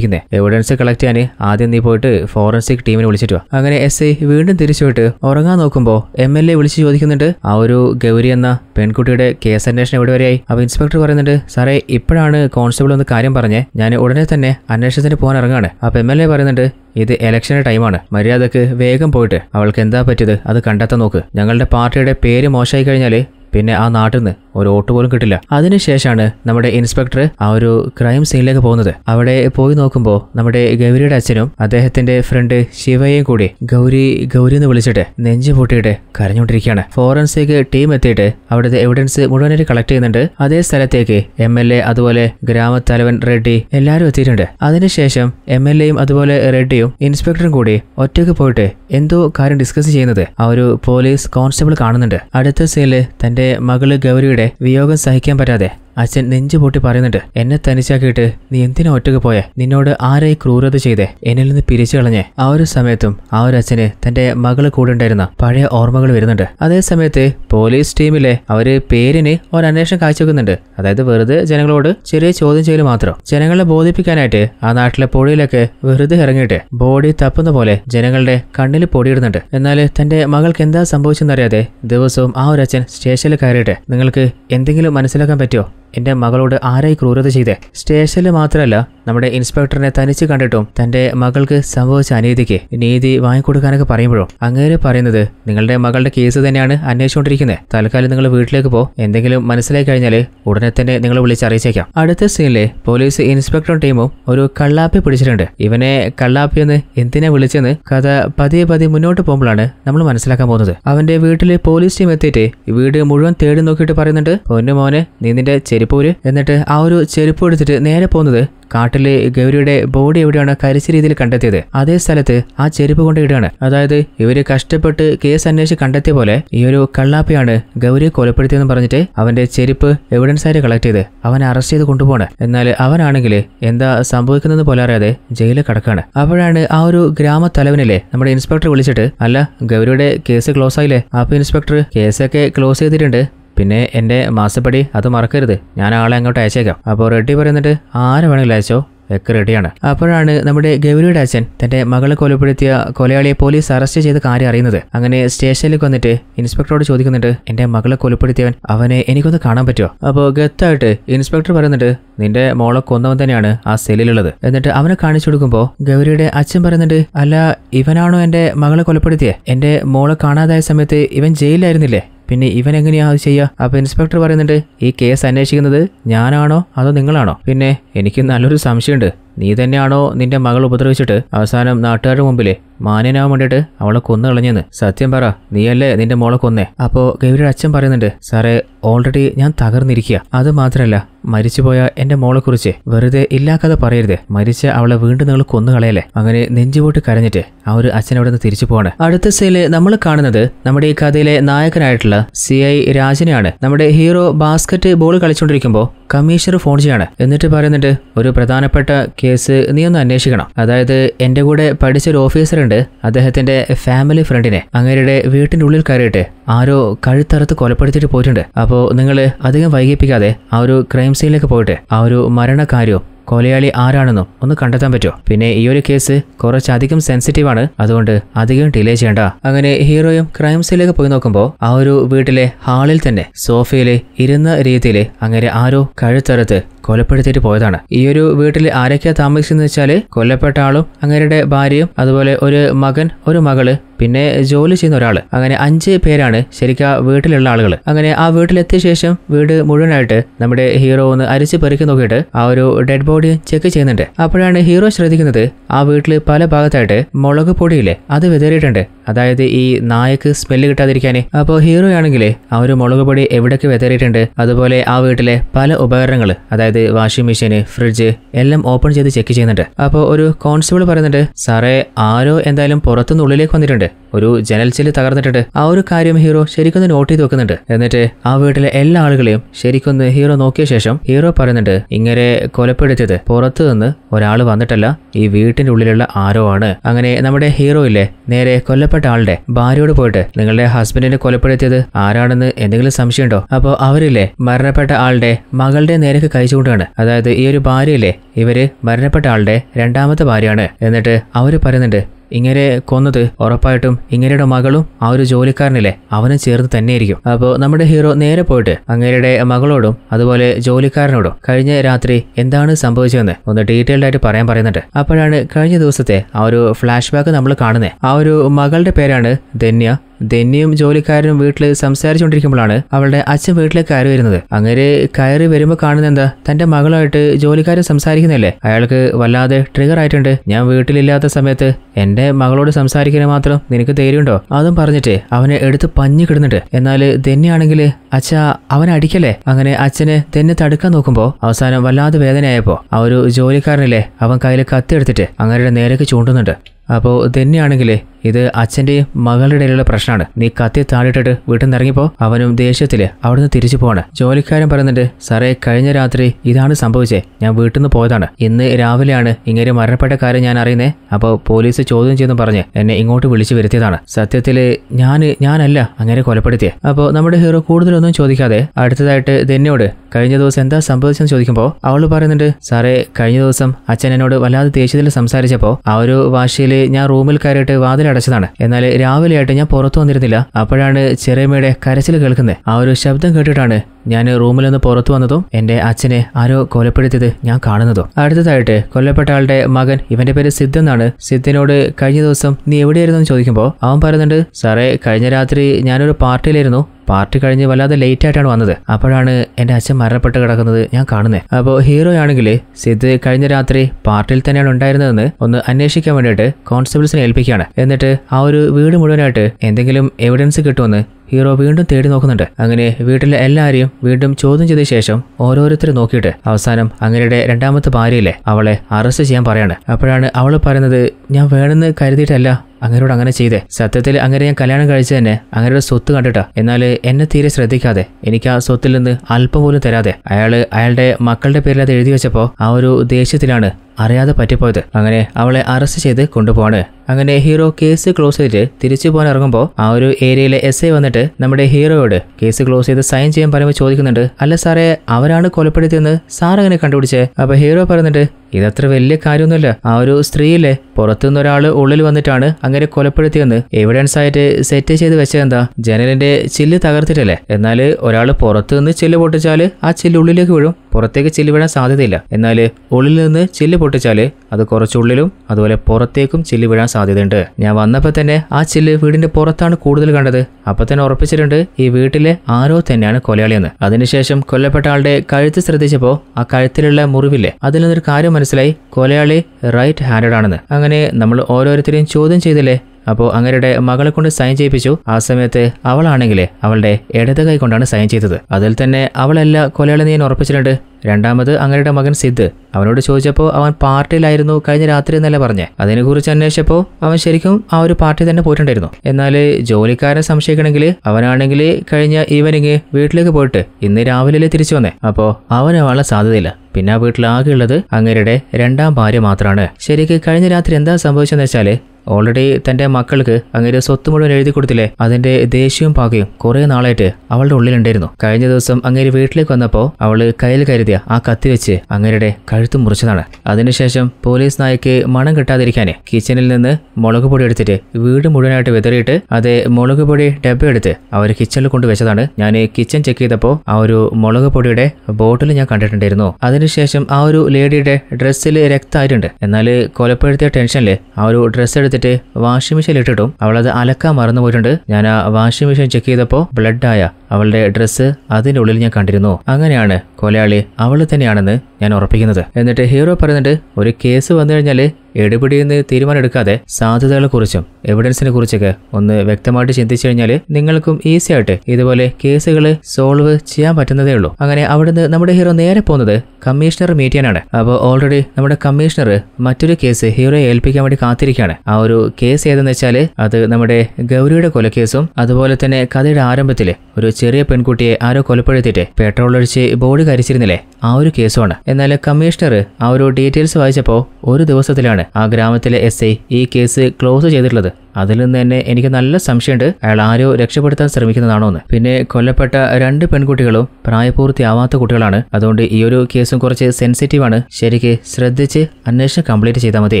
എവിഡൻസ് കളക്ട് ചെയ്യാൻ ആദ്യം നീ പോയിട്ട് ഫോറൻസിക് ടീമിനെ വിളിച്ചിട്ട് വാ അങ്ങനെ എസ് ഐ വീണ്ടും തിരിച്ചു ഉറങ്ങാൻ നോക്കുമ്പോൾ എം എൽ എ വിളിച്ച് ചോദിക്കുന്നുണ്ട് ആ ഒരു ഗൗരി എന്ന പെൺകുട്ടിയുടെ കേസ് അന്വേഷണം എവിടെ വരെയായി അപ്പോൾ ഇൻസ്പെക്ടർ പറയുന്നുണ്ട് സാറേ ഇപ്പോഴാണ് കോൺസ്റ്റബിൾ ഒന്ന് കാര്യം പറഞ്ഞേ ഞാൻ ഉടനെ തന്നെ അന്വേഷണത്തിന് പോകാൻ ഇറങ്ങാണ് അപ്പോൾ എം എൽ എ പറയുന്നുണ്ട് ഇത് ഇലക്ഷന്റെ ടൈമാണ് മര്യാദക്ക് വേഗം പോയിട്ട് അവൾക്ക് എന്താ പറ്റിയത് അത് കണ്ടെത്താൻ നോക്ക് ഞങ്ങളുടെ പാർട്ടിയുടെ പേര് മോശമായി കഴിഞ്ഞാൽ പിന്നെ ആ നാട്ടിൽ നിന്ന് ഒരു ഓട്ട് പോലും കിട്ടില്ല അതിനുശേഷമാണ് നമ്മുടെ ഇൻസ്പെക്ടർ ആ ഒരു ക്രൈം സീനിലേക്ക് പോകുന്നത് അവിടെ പോയി നോക്കുമ്പോൾ നമ്മുടെ ഗൗരിയുടെ അച്ഛനും അദ്ദേഹത്തിന്റെ ഫ്രണ്ട് ശിവയെയും കൂടി ഗൗരി ഗൗരി എന്ന് വിളിച്ചിട്ട് നെഞ്ചു പൂട്ടിയിട്ട് കരഞ്ഞുകൊണ്ടിരിക്കുകയാണ് ഫോറൻസിക് ടീം എത്തിയിട്ട് അവിടുത്തെ എവിഡൻസ് മുഴുവനായിട്ട് കളക്ട് ചെയ്യുന്നുണ്ട് അതേ സ്ഥലത്തേക്ക് എം എൽ എ അതുപോലെ ഗ്രാമത്തലവൻ റെഡ്ഡി എല്ലാവരും എത്തിയിട്ടുണ്ട് അതിനുശേഷം എം എൽ എയും അതുപോലെ റെഡ്ഡിയും ഇൻസ്പെക്ടറും കൂടി ഒറ്റയ്ക്ക് പോയിട്ട് എന്തോ കാര്യം ഡിസ്കസ് ചെയ്യുന്നത് ആ ഒരു പോലീസ് കോൺസ്റ്റബിൾ കാണുന്നുണ്ട് അടുത്ത സീനിൽ തന്റെ തന്റെ മകള് ഗൗരിയുടെ വിയോഗം സഹിക്കാൻ പറ്റാതെ അച്ഛൻ നെഞ്ചു പൊട്ടി പറയുന്നുണ്ട് എന്നെ തനിച്ചാക്കിയിട്ട് നീ എന്തിനാ ഒറ്റക്ക് പോയെ നിന്നോട് ആരായി ക്രൂരത ചെയ്തേ എന്നിൽ നിന്ന് പിരിച്ചു കളഞ്ഞേ ആ ഒരു സമയത്തും ആ ഒരു അച്ഛന് തന്റെ മകള് കൂടെ ഉണ്ടായിരുന്ന പഴയ ഓർമ്മകൾ വരുന്നുണ്ട് അതേ സമയത്ത് പോലീസ് ടീമിലെ അവര് പേരിന് ഒരു അന്വേഷണം കാഴ്ചവെക്കുന്നുണ്ട് അതായത് വെറുതെ ജനങ്ങളോട് ചെറിയ ചോദ്യം ചെയ്യൽ മാത്രം ജനങ്ങളെ ബോധിപ്പിക്കാനായിട്ട് ആ നാട്ടിലെ പൊടിയിലൊക്കെ വെറുതെ ഇറങ്ങിയിട്ട് ബോഡി തപ്പുന്ന പോലെ ജനങ്ങളുടെ കണ്ണിൽ പൊടിയിടുന്നുണ്ട് എന്നാൽ തന്റെ മകൾക്ക് എന്താ സംഭവിച്ചെന്നറിയാതെ ദിവസവും ആ ഒരു അച്ഛൻ സ്റ്റേഷനിൽ കയറിയിട്ട് നിങ്ങൾക്ക് എന്തെങ്കിലും മനസ്സിലാക്കാൻ പറ്റുമോ എന്റെ മകളോട് ആരായി ക്രൂരത ചെയ്തേ സ്റ്റേഷനിൽ മാത്രമല്ല നമ്മുടെ ഇൻസ്പെക്ടറിനെ തനിച്ച് കണ്ടിട്ടും തൻ്റെ മകൾക്ക് സംഭവിച്ച അനീതിക്ക് നീതി വാങ്ങിക്കൊടുക്കാനൊക്കെ പറയുമ്പോഴോ അങ്ങനെ പറയുന്നത് നിങ്ങളുടെ മകളുടെ കേസ് തന്നെയാണ് അന്വേഷിച്ചുകൊണ്ടിരിക്കുന്നത് തൽക്കാലം നിങ്ങൾ വീട്ടിലേക്ക് പോ എന്തെങ്കിലും മനസ്സിലായി കഴിഞ്ഞാൽ ഉടനെ തന്നെ നിങ്ങൾ വിളിച്ച് അറിയിച്ചേക്കാം അടുത്ത സീനിലെ പോലീസ് ഇൻസ്പെക്ടറും ടീമും ഒരു കള്ളാപ്പി പിടിച്ചിട്ടുണ്ട് ഇവനെ കള്ളാപ്പി എന്ന് എന്തിനാ വിളിച്ചെന്ന് കഥ പതിയെ പതി മുന്നോട്ട് പോകുമ്പോഴാണ് നമ്മൾ മനസ്സിലാക്കാൻ പോകുന്നത് അവന്റെ വീട്ടില് പോലീസ് ടീം എത്തിയിട്ട് വീട് മുഴുവൻ തേടി നോക്കിയിട്ട് പറയുന്നുണ്ട് പൊന്നു മോനെ നീ നിന്റെ ചെരുപ്പൂര് എന്നിട്ട് ആ ഒരു ചെരുപ്പ് എടുത്തിട്ട് നേരെ പോകുന്നത് കാട്ടിലെ ഗൗരിയുടെ ബോഡി എവിടെയാണ് കരിച്ച രീതിയിൽ കണ്ടെത്തിയത് അതേ സ്ഥലത്ത് ആ ചെരുപ്പ് കൊണ്ട് ഇടുകയാണ് അതായത് ഇവര് കഷ്ടപ്പെട്ട് കേസ് അന്വേഷിച്ച് കണ്ടെത്തിയ പോലെ ഈ ഒരു കള്ളാപ്പയാണ് ഗൗരിയെ കൊലപ്പെടുത്തിയെന്ന് പറഞ്ഞിട്ട് അവന്റെ ചെരുപ്പ് എവിഡൻസ് ആയിട്ട് കളക്ട് ചെയ്ത് അവനെ അറസ്റ്റ് ചെയ്ത് കൊണ്ടുപോകണം എന്നാൽ അവനാണെങ്കിൽ എന്താ സംഭവിക്കുന്നത് പോലെ അറിയാതെ ജയിലിൽ കടക്കാണ് അപ്പോഴാണ് ആ ഒരു ഗ്രാമ തലവനില്ലേ നമ്മുടെ ഇൻസ്പെക്ടർ വിളിച്ചിട്ട് അല്ല ഗൗരിയുടെ കേസ് ക്ലോസ് ആയില്ലേ അപ്പൊ ഇൻസ്പെക്ടർ കേസൊക്കെ ക്ലോസ് ചെയ്തിട്ടുണ്ട് പിന്നെ എൻ്റെ മാസപ്പടി അത് മറക്കരുത് ഞാൻ ആളെ അങ്ങോട്ട് അയച്ചേക്കാം അപ്പോൾ റെഡ്ഡി പറയുന്നിട്ട് ആരെ വേണമെങ്കിലും അയച്ചോ ഒക്കെ റെഡിയാണ് അപ്പോഴാണ് നമ്മുടെ ഗൗരിയുടെ അച്ഛൻ തൻ്റെ മകളെ കൊലപ്പെടുത്തിയ കൊലയാളിയെ പോലീസ് അറസ്റ്റ് ചെയ്ത കാര്യം അറിയുന്നത് അങ്ങനെ സ്റ്റേഷനിലേക്ക് വന്നിട്ട് ഇൻസ്പെക്ടറോട് ചോദിക്കുന്നുണ്ട് എൻ്റെ മകളെ കൊലപ്പെടുത്തിയവൻ അവനെ എനിക്കൊന്ന് കാണാൻ പറ്റുമോ അപ്പോൾ ഗത്തായിട്ട് ഇൻസ്പെക്ടർ പറയുന്നുണ്ട് നിന്റെ മോളെ കൊന്നവൻ തന്നെയാണ് ആ സെല്ലിലുള്ളത് എന്നിട്ട് അവനെ കാണിച്ചു കൊടുക്കുമ്പോൾ ഗൗരിയുടെ അച്ഛൻ പറയുന്നുണ്ട് അല്ല ഇവനാണോ എൻ്റെ മകളെ കൊലപ്പെടുത്തിയത് എൻ്റെ മോളെ കാണാതായ സമയത്ത് ഇവൻ ജയിലിലായിരുന്നില്ലേ പിന്നെ ഇവൻ എങ്ങനെയാണ് അത് ചെയ്യുക അപ്പോൾ ഇൻസ്പെക്ടർ പറയുന്നുണ്ട് ഈ കേസ് അന്വേഷിക്കുന്നത് ഞാനാണോ അതോ നിങ്ങളാണോ പിന്നെ എനിക്ക് നല്ലൊരു സംശയമുണ്ട് നീ തന്നെയാണോ നിന്റെ മകൾ ഉപദ്രവിച്ചിട്ട് അവസാനം നാട്ടുകാരുടെ മുമ്പിലെ മാന്യനാവാൻ വേണ്ടിയിട്ട് അവളെ കൊന്നു കളഞ്ഞെന്ന് സത്യം പറ നീയല്ലേ നിന്റെ മോളെ കൊന്നേ അപ്പോൾ ഗൗരിയുടെ അച്ഛൻ പറയുന്നുണ്ട് സാറേ ഓൾറെഡി ഞാൻ തകർന്നിരിക്കുക അത് മാത്രമല്ല മരിച്ചുപോയ എൻ്റെ മോളെക്കുറിച്ച് വെറുതെ ഇല്ലാ കഥ പറയരുത് മരിച്ച അവളെ വീണ്ടും നിങ്ങൾ കൊന്നുകളയല്ലേ അങ്ങനെ നെഞ്ചുപോട്ട് കരഞ്ഞിട്ട് ആ ഒരു അച്ഛൻ അവിടെ നിന്ന് തിരിച്ചു പോവാണ് അടുത്ത സീല് നമ്മൾ കാണുന്നത് നമ്മുടെ ഈ കഥയിലെ നായകനായിട്ടുള്ള സി ഐ രാജനെയാണ് നമ്മുടെ ഹീറോ ബാസ്ക്കറ്റ് ബോൾ കളിച്ചുകൊണ്ടിരിക്കുമ്പോൾ കമ്മീഷണർ ഫോൺ ചെയ്യാണ് എന്നിട്ട് പറയുന്നുണ്ട് ഒരു പ്രധാനപ്പെട്ട കേസ് നീ ഒന്ന് അന്വേഷിക്കണം അതായത് എൻ്റെ കൂടെ പഠിച്ചൊരു ഓഫീസർ കണ്ട് അദ്ദേഹത്തിന്റെ ഫാമിലി ഫ്രണ്ടിനെ അങ്ങേരുടെ വീട്ടിന്റെ ഉള്ളിൽ കയറിയിട്ട് ആരോ കഴുത്തറുത്ത് കൊലപ്പെടുത്തിയിട്ട് പോയിട്ടുണ്ട് അപ്പോൾ നിങ്ങൾ അധികം വൈകിപ്പിക്കാതെ ആ ഒരു ക്രൈം സീനിലേക്ക് പോയിട്ട് ആ ഒരു മരണകാര്യവും കൊലയാളി ആരാണെന്നും ഒന്ന് കണ്ടെത്താൻ പറ്റുമോ പിന്നെ ഈ ഒരു കേസ് കുറച്ചധികം സെൻസിറ്റീവ് ആണ് അതുകൊണ്ട് അധികം ഡിലേ ചെയ്യണ്ട അങ്ങനെ ഹീറോയും ക്രൈം സീനിലേക്ക് പോയി നോക്കുമ്പോൾ ആ ഒരു വീട്ടിലെ ഹാളിൽ തന്നെ സോഫയിൽ ഇരുന്ന രീതിയിൽ അങ്ങനെ ആരോ കഴുത്തറുത്ത് കൊലപ്പെടുത്തിയിട്ട് പോയതാണ് ഈ ഒരു വീട്ടിൽ ആരൊക്കെയാ താമസിച്ചെന്ന് വെച്ചാൽ കൊല്ലപ്പെട്ട ആളും അങ്ങേരുടെ ഭാര്യയും അതുപോലെ ഒരു മകൻ ഒരു മകള് പിന്നെ ജോലി ചെയ്യുന്ന ഒരാൾ അങ്ങനെ അഞ്ച് പേരാണ് ശരിക്കും ആ വീട്ടിലുള്ള ആളുകൾ അങ്ങനെ ആ വീട്ടിലെത്തിയ ശേഷം വീട് മുഴുവനായിട്ട് നമ്മുടെ ഹീറോ ഒന്ന് അരിച്ച് പെറുക്കി നോക്കിയിട്ട് ആ ഒരു ഡെഡ് ബോഡി ചെക്ക് ചെയ്യുന്നുണ്ട് അപ്പോഴാണ് ഹീറോ ശ്രദ്ധിക്കുന്നത് ആ വീട്ടിൽ പല ഭാഗത്തായിട്ട് മുളക് പൊടിയില്ലേ അത് വിതറിയിട്ടുണ്ട് അതായത് ഈ നായക്ക് സ്മെല്ല് കിട്ടാതിരിക്കാനേ അപ്പോൾ ഹീറോ ആണെങ്കിലേ ആ ഒരു മുളക് പൊടി എവിടേക്ക് വെതറിയിട്ടുണ്ട് അതുപോലെ ആ വീട്ടിലെ പല ഉപകരണങ്ങൾ അതായത് വാഷിംഗ് മെഷീന് ഫ്രിഡ്ജ് എല്ലാം ഓപ്പൺ ചെയ്ത് ചെക്ക് ചെയ്യുന്നുണ്ട് അപ്പോൾ ഒരു കോൺസ്റ്റബിൾ പറയുന്നുണ്ട് സാറേ ആരോ എന്തായാലും പുറത്തുനിന്ന് ഉള്ളിലേക്ക് വന്നിട്ടുണ്ട് ഒരു ജനൽ ജനൽച്ചില് തകർന്നിട്ടുണ്ട് ആ ഒരു കാര്യം ഹീറോ ശരിക്കൊന്ന് നോട്ട് ചെയ്ത് വെക്കുന്നുണ്ട് എന്നിട്ട് ആ വീട്ടിലെ എല്ലാ ആളുകളെയും ശരിക്കൊന്ന് ഹീറോ നോക്കിയ ശേഷം ഹീറോ പറയുന്നുണ്ട് ഇങ്ങനെ കൊലപ്പെടുത്തിയത് പുറത്തു നിന്ന് ഒരാൾ വന്നിട്ടല്ല ഈ വീട്ടിൻ്റെ ഉള്ളിലുള്ള ആരോ ആണ് അങ്ങനെ നമ്മുടെ ഹീറോ ഇല്ലേ നേരെ കൊല്ല കൊല്ലപ്പെട്ട ആളുടെ ഭാര്യയോട് പോയിട്ട് നിങ്ങളുടെ ഹസ്ബൻഡിനെ കൊലപ്പെടുത്തിയത് ആരാണെന്ന് എന്തെങ്കിലും സംശയമുണ്ടോ അപ്പോൾ അവരില്ലേ മരണപ്പെട്ട ആളുടെ മകളുടെ നേരൊക്കെ കഴിച്ചുകൊണ്ടാണ് അതായത് ഈ ഒരു ഭാര്യയില്ലേ ഇവര് മരണപ്പെട്ട ആളുടെ രണ്ടാമത്തെ ഭാര്യയാണ് എന്നിട്ട് അവര് പറയുന്നുണ്ട് ഇങ്ങനെ കൊന്നത് ഉറപ്പായിട്ടും ഇങ്ങനെയുടെ മകളും ആ ഒരു ജോലിക്കാരനില്ലേ അവനും ചേർന്ന് തന്നെയിരിക്കും അപ്പോൾ നമ്മുടെ ഹീറോ നേരെ പോയിട്ട് അങ്ങേരുടെ മകളോടും അതുപോലെ ജോലിക്കാരനോടും കഴിഞ്ഞ രാത്രി എന്താണ് സംഭവിച്ചതെന്ന് ഒന്ന് ഡീറ്റെയിൽഡ് ആയിട്ട് പറയാൻ പറയുന്നുണ്ട് അപ്പോഴാണ് കഴിഞ്ഞ ദിവസത്തെ ആ ഒരു ഫ്ലാഷ് ബാക്ക് നമ്മൾ കാണുന്നത് ആ ഒരു മകളുടെ പേരാണ് ധന്യ ധന്യയും ജോലിക്കാരനും വീട്ടിൽ സംസാരിച്ചുകൊണ്ടിരിക്കുമ്പോഴാണ് അവളുടെ അച്ഛൻ വീട്ടിലേക്ക് കയറി വരുന്നത് അങ്ങനെ കയറി വരുമ്പോൾ കാണുന്ന എന്താ തന്റെ മകളായിട്ട് ജോലിക്കാരൻ സംസാരിക്കുന്നില്ലേ അയാൾക്ക് വല്ലാതെ ട്രിഗർ ആയിട്ടുണ്ട് ഞാൻ വീട്ടിലില്ലാത്ത സമയത്ത് എന്റെ മകളോട് സംസാരിക്കാൻ മാത്രം നിനക്ക് ധൈര്യമുണ്ടോ അതും പറഞ്ഞിട്ട് അവനെ എടുത്ത് പഞ്ഞു കിടന്നിട്ട് എന്നാൽ ധന്യാണെങ്കിൽ അച്ഛ അവനടിക്കല്ലേ അങ്ങനെ അച്ഛനെ തന്നെ തടുക്കാൻ നോക്കുമ്പോൾ അവസാനം വല്ലാതെ വേദനയായപ്പോൾ ആ ഒരു ജോലിക്കാരനല്ലേ അവൻ കയ്യിൽ കത്തി എടുത്തിട്ട് അങ്ങനെ നേരേക്ക് ചൂണ്ടുന്നുണ്ട് അപ്പോൾ തന്നെയാണെങ്കിലേ ഇത് അച്ഛൻ്റെയും മകളുടെ ഇടയിലുള്ള പ്രശ്നമാണ് നീ കത്തി താളിട്ടിട്ട് വീട്ടിൽ നിന്ന് ഇറങ്ങിപ്പോൾ അവനും ദേഷ്യത്തിൽ അവിടുന്ന് തിരിച്ചു പോകണം ജോലിക്കാരൻ പറയുന്നുണ്ട് സാറേ കഴിഞ്ഞ രാത്രി ഇതാണ് സംഭവിച്ചേ ഞാൻ വീട്ടിൽ നിന്ന് പോയതാണ് ഇന്ന് രാവിലെയാണ് ഇങ്ങനെ മരണപ്പെട്ട കാര്യം ഞാൻ അറിയുന്നത് അപ്പോൾ പോലീസ് ചോദ്യം ചെയ്തെന്ന് പറഞ്ഞ് എന്നെ ഇങ്ങോട്ട് വിളിച്ചു വരുത്തിയതാണ് സത്യത്തിൽ ഞാൻ ഞാനല്ല അങ്ങനെ കൊലപ്പെടുത്തിയത് അപ്പോൾ നമ്മുടെ ഹീറോ കൂടുതലൊന്നും ചോദിക്കാതെ അടുത്തതായിട്ട് ധന്യോട് കഴിഞ്ഞ ദിവസം എന്താ സംഭവിച്ചെന്ന് ചോദിക്കുമ്പോൾ അവൾ പറയുന്നുണ്ട് സാറേ കഴിഞ്ഞ ദിവസം അച്ഛൻ എന്നോട് വല്ലാതെ ദേഷ്യത്തിൽ സംസാരിച്ചപ്പോൾ ആ ഒരു ഭാഷയിൽ രാവിലെ ഞാൻ റൂമിൽ കയറിയിട്ട് വാതിലടച്ചതാണ് എന്നാൽ രാവിലെയായിട്ട് ഞാൻ പുറത്തു വന്നിരുന്നില്ല അപ്പോഴാണ് ചെറിയമ്മയുടെ കരച്ചിൽ കേൾക്കുന്നത് ആ ഒരു ശബ്ദം കേട്ടിട്ടാണ് ഞാൻ റൂമിൽ നിന്ന് പുറത്തു വന്നതും എൻ്റെ അച്ഛനെ ആരോ കൊലപ്പെടുത്തിയത് ഞാൻ കാണുന്നതും അടുത്തതായിട്ട് കൊല്ലപ്പെട്ട ആളുടെ മകൻ ഇവന്റെ പേര് സിദ്ധ് എന്നാണ് സിദ്ധിനോട് കഴിഞ്ഞ ദിവസം നീ എവിടെയായിരുന്നു എന്ന് ചോദിക്കുമ്പോൾ അവൻ പറയുന്നുണ്ട് സാറേ കഴിഞ്ഞ രാത്രി ഞാനൊരു പാർട്ടിയിലായിരുന്നു പാർട്ടി കഴിഞ്ഞ് വല്ലാതെ ലേറ്റ് ആയിട്ടാണ് വന്നത് അപ്പോഴാണ് എൻ്റെ അച്ഛൻ മരണപ്പെട്ട് കിടക്കുന്നത് ഞാൻ കാണുന്നത് അപ്പോൾ ഹീറോ ആണെങ്കിൽ സിദ്ധ് കഴിഞ്ഞ രാത്രി പാർട്ടിയിൽ തന്നെയാണ് ഉണ്ടായിരുന്നതെന്ന് ഒന്ന് അന്വേഷിക്കാൻ വേണ്ടിയിട്ട് കോൺസ്റ്റബിൾസിനെ ഏൽപ്പിക്കുകയാണ് എന്നിട്ട് ആ ഒരു വീട് മുഴുവനായിട്ട് എന്തെങ്കിലും എവിഡൻസ് കിട്ടുമെന്ന് ഹീറോ വീണ്ടും തേടി നോക്കുന്നുണ്ട് അങ്ങനെ വീട്ടിലെ എല്ലാവരെയും വീണ്ടും ചോദ്യം ചെയ്ത ശേഷം ഓരോരുത്തർ നോക്കിയിട്ട് അവസാനം അങ്ങനെയുടെ രണ്ടാമത്തെ ഭാര്യയിലെ അവളെ അറസ്റ്റ് ചെയ്യാൻ പറയാണ് അപ്പോഴാണ് അവൾ പറയുന്നത് ഞാൻ വേണമെന്ന് കരുതിയിട്ടല്ല അങ്ങനോട് അങ്ങനെ ചെയ്തേ സത്യത്തിൽ അങ്ങനെ ഞാൻ കല്യാണം കഴിച്ചത് തന്നെ അങ്ങനെയുടെ സ്വത്ത് കണ്ടിട്ട എന്നാൽ എന്നെ തീരെ ശ്രദ്ധിക്കാതെ എനിക്ക് ആ സ്വത്തിൽ നിന്ന് അല്പം പോലും തരാതെ അയാൾ അയാളുടെ മക്കളുടെ പേരിൽ അത് എഴുതി വെച്ചപ്പോൾ ആ ഒരു ദേഷ്യത്തിലാണ് അറിയാതെ പറ്റിപ്പോയത് അങ്ങനെ അവളെ അറസ്റ്റ് ചെയ്ത് കൊണ്ടുപോവാണ് അങ്ങനെ ഹീറോ കേസ് ക്ലോസ് ചെയ്തിട്ട് തിരിച്ചു പോകാൻ ഇറങ്ങുമ്പോൾ ആ ഒരു ഏരിയയിലെ എസ് ഐ വന്നിട്ട് നമ്മുടെ ഹീറോയോട് കേസ് ക്ലോസ് ചെയ്ത് സൈൻ ചെയ്യാൻ പറയുമ്പോൾ ചോദിക്കുന്നുണ്ട് അല്ല സാറേ അവരാണ് കൊലപ്പെടുത്തിയെന്ന് സാർ അങ്ങനെ കണ്ടുപിടിച്ചേ അപ്പോൾ ഹീറോ പറയുന്നുണ്ട് ഇതത്ര വലിയ കാര്യമൊന്നുമില്ല ആ ഒരു സ്ത്രീയിലെ പുറത്തുനിന്ന് ഒരാൾ ഉള്ളിൽ വന്നിട്ടാണ് അങ്ങനെ കൊലപ്പെടുത്തിയെന്ന് എവിഡൻസ് ആയിട്ട് സെറ്റ് ചെയ്ത് വെച്ചതെന്താ ജനലിന്റെ ചില്ല് തകർത്തിട്ടല്ലേ എന്നാൽ ഒരാൾ പുറത്തുനിന്ന് ചില്ല് പൊട്ടിച്ചാൽ ആ ചില്ല് ഉള്ളിലേക്ക് വീഴും പുറത്തേക്ക് ചില്ല് വീഴാൻ സാധ്യതയില്ല എന്നാൽ ഉള്ളിൽ നിന്ന് ചില്ല് പൊട്ടിച്ചാൽ അത് കുറച്ചുള്ളിലും അതുപോലെ പുറത്തേക്കും ചില്ല് വീഴാൻ സാധ്യതയുണ്ട് ഞാൻ വന്നപ്പോൾ തന്നെ ആ ചില്ല് വീടിൻ്റെ പുറത്താണ് കൂടുതൽ കണ്ടത് അപ്പോൾ തന്നെ ഉറപ്പിച്ചിട്ടുണ്ട് ഈ വീട്ടിലെ ആരോ തന്നെയാണ് കൊലയാളിയെന്ന് അതിനുശേഷം കൊല്ലപ്പെട്ട ആളുടെ കഴുത്ത് ശ്രദ്ധിച്ചപ്പോൾ ആ കഴുത്തിലുള്ള മുറിവില്ലേ അതിൽ നിന്നൊരു കാര്യം മനസ്സിലായി കൊലയാളി റൈറ്റ് ഹാൻഡഡ് ആണെന്ന് അങ്ങനെ നമ്മൾ ഓരോരുത്തരെയും ചോദ്യം ചെയ്തില്ലേ അപ്പോൾ അങ്ങരുടെ മകളെ കൊണ്ട് സൈൻ ചെയ്യിപ്പിച്ചു ആ സമയത്ത് അവളാണെങ്കിൽ അവളുടെ ഇടത് കൈ കൊണ്ടാണ് സൈൻ ചെയ്തത് അതിൽ തന്നെ അവളല്ല കൊലയാളി നീ ഉറപ്പിച്ചിട്ടുണ്ട് രണ്ടാമത് അങ്ങയുടെ മകൻ സിദ്ധ് അവനോട് ചോദിച്ചപ്പോൾ അവൻ പാർട്ടിയിലായിരുന്നു കഴിഞ്ഞ രാത്രി എന്നല്ല പറഞ്ഞേ അതിനെക്കുറിച്ച് അന്വേഷിച്ചപ്പോൾ അവൻ ശരിക്കും ആ ഒരു പാർട്ടി തന്നെ പോയിട്ടുണ്ടായിരുന്നു എന്നാൽ ജോലിക്കാരനെ സംശയിക്കണമെങ്കിൽ അവനാണെങ്കിൽ കഴിഞ്ഞ ഈവനിങ് വീട്ടിലേക്ക് പോയിട്ട് ഇന്ന് രാവിലെ തിരിച്ചു വന്നേ അപ്പോൾ അവനവാളെ സാധ്യതയില്ല പിന്നെ ആ വീട്ടിലാകെയുള്ളത് അങ്ങേരുടെ രണ്ടാം ഭാര്യ മാത്രമാണ് ശരിക്ക് കഴിഞ്ഞ രാത്രി എന്താ സംഭവിച്ചതെന്ന് വെച്ചാൽ ഓൾറെഡി തൻ്റെ മക്കൾക്ക് അങ്ങനെ സ്വത്ത് മുഴുവൻ എഴുതി കൊടുത്തില്ലേ അതിൻ്റെ ദേഷ്യവും പാകയും കുറേ നാളായിട്ട് അവളുടെ ഉള്ളിലുണ്ടായിരുന്നു കഴിഞ്ഞ ദിവസം അങ്ങേര് വീട്ടിലേക്ക് വന്നപ്പോൾ അവൾ കയ്യിൽ കരുതിയ ആ കത്തി വെച്ച് അങ്ങേരുടെ കഴുത്ത് മുറിച്ചതാണ് അതിനുശേഷം പോലീസ് നായക്ക് മണം കിട്ടാതിരിക്കാനേ കിച്ചണിൽ നിന്ന് മുളക് പൊടി എടുത്തിട്ട് വീട് മുഴുവനായിട്ട് വിതറിയിട്ട് അതെ മുളക് പൊടി ഡബ്ബ എടുത്ത് അവർ കിച്ചണിൽ കൊണ്ട് വെച്ചതാണ് ഞാൻ കിച്ചൺ ചെക്ക് ചെയ്തപ്പോൾ ആ ഒരു മുളക് പൊടിയുടെ ബോട്ടിൽ ഞാൻ കണ്ടിട്ടുണ്ടായിരുന്നു അതിനുശേഷം ആ ഒരു ലേഡിയുടെ ഡ്രസ്സിൽ രക്തമായിട്ടുണ്ട് എന്നാൽ കൊലപ്പെടുത്തിയ ടെൻഷനിൽ ആ ഒരു ഡ്രസ്സ് എടുത്ത് എടുത്തിട്ട് വാഷിംഗ് മെഷീൻ ഇട്ടിട്ടും അവളത് അലക്കാൻ മറന്നുപോയിട്ടുണ്ട് പോയിട്ടുണ്ട് ഞാൻ ആ വാഷിംഗ് മെഷീൻ ചെക്ക് ചെയ്തപ്പോൾ ബ്ലഡായ അവളുടെ ഡ്രസ്സ് അതിൻ്റെ ഉള്ളിൽ ഞാൻ കണ്ടിരുന്നു അങ്ങനെയാണ് കൊലയാളി അവൾ തന്നെയാണെന്ന് ഞാൻ ഉറപ്പിക്കുന്നത് എന്നിട്ട് ഹീറോ പറയുന്നുണ്ട് ഒരു കേസ് വന്നു കഴിഞ്ഞാൽ എടുപിടിയെന്ന് തീരുമാനമെടുക്കാതെ സാധ്യതകളെക്കുറിച്ചും എവിഡൻസിനെ കുറിച്ചൊക്കെ ഒന്ന് വ്യക്തമായിട്ട് ചിന്തിച്ചു കഴിഞ്ഞാൽ നിങ്ങൾക്കും ഈസി ആയിട്ട് ഇതുപോലെ കേസുകൾ സോൾവ് ചെയ്യാൻ പറ്റുന്നതേ ഉള്ളൂ അങ്ങനെ അവിടുന്ന് നമ്മുടെ ഹീറോ നേരെ പോകുന്നത് കമ്മീഷണർ മീറ്റ് ചെയ്യാനാണ് അപ്പോൾ ഓൾറെഡി നമ്മുടെ കമ്മീഷണർ മറ്റൊരു കേസ് ഹീറോയെ ഏൽപ്പിക്കാൻ വേണ്ടി കാത്തിരിക്കുകയാണ് ആ ഒരു കേസ് ഏതെന്ന് വെച്ചാൽ അത് നമ്മുടെ ഗൗരിയുടെ കൊലക്കേസും അതുപോലെ തന്നെ കഥയുടെ ആരംഭത്തിൽ ഒരു ചെറിയ പെൺകുട്ടിയെ ആരോ കൊലപ്പെടുത്തിയിട്ട് പെട്രോൾ ഒഴിച്ച് ബോഡി കരിച്ചിരുന്നില്ലേ ആ ഒരു കേസുമാണ് എന്നാൽ കമ്മീഷണർ ആ ഒരു ഡീറ്റെയിൽസ് വായിച്ചപ്പോൾ ഒരു ദിവസത്തിലാണ് ആ ഗ്രാമത്തിലെ എസ് ഈ കേസ് ക്ലോസ് ചെയ്തിട്ടുള്ളത് അതിൽ നിന്ന് തന്നെ എനിക്ക് നല്ല സംശയമുണ്ട് അയാൾ ആരോ രക്ഷപ്പെടുത്താൻ ശ്രമിക്കുന്നതാണോ എന്ന് പിന്നെ കൊല്ലപ്പെട്ട രണ്ട് പെൺകുട്ടികളും പ്രായപൂർത്തിയാവാത്ത കുട്ടികളാണ് അതുകൊണ്ട് ഈ ഒരു കേസും കുറച്ച് ആണ് ശരിക്ക് ശ്രദ്ധിച്ച് അന്വേഷണം കംപ്ലീറ്റ് ചെയ്താൽ മതി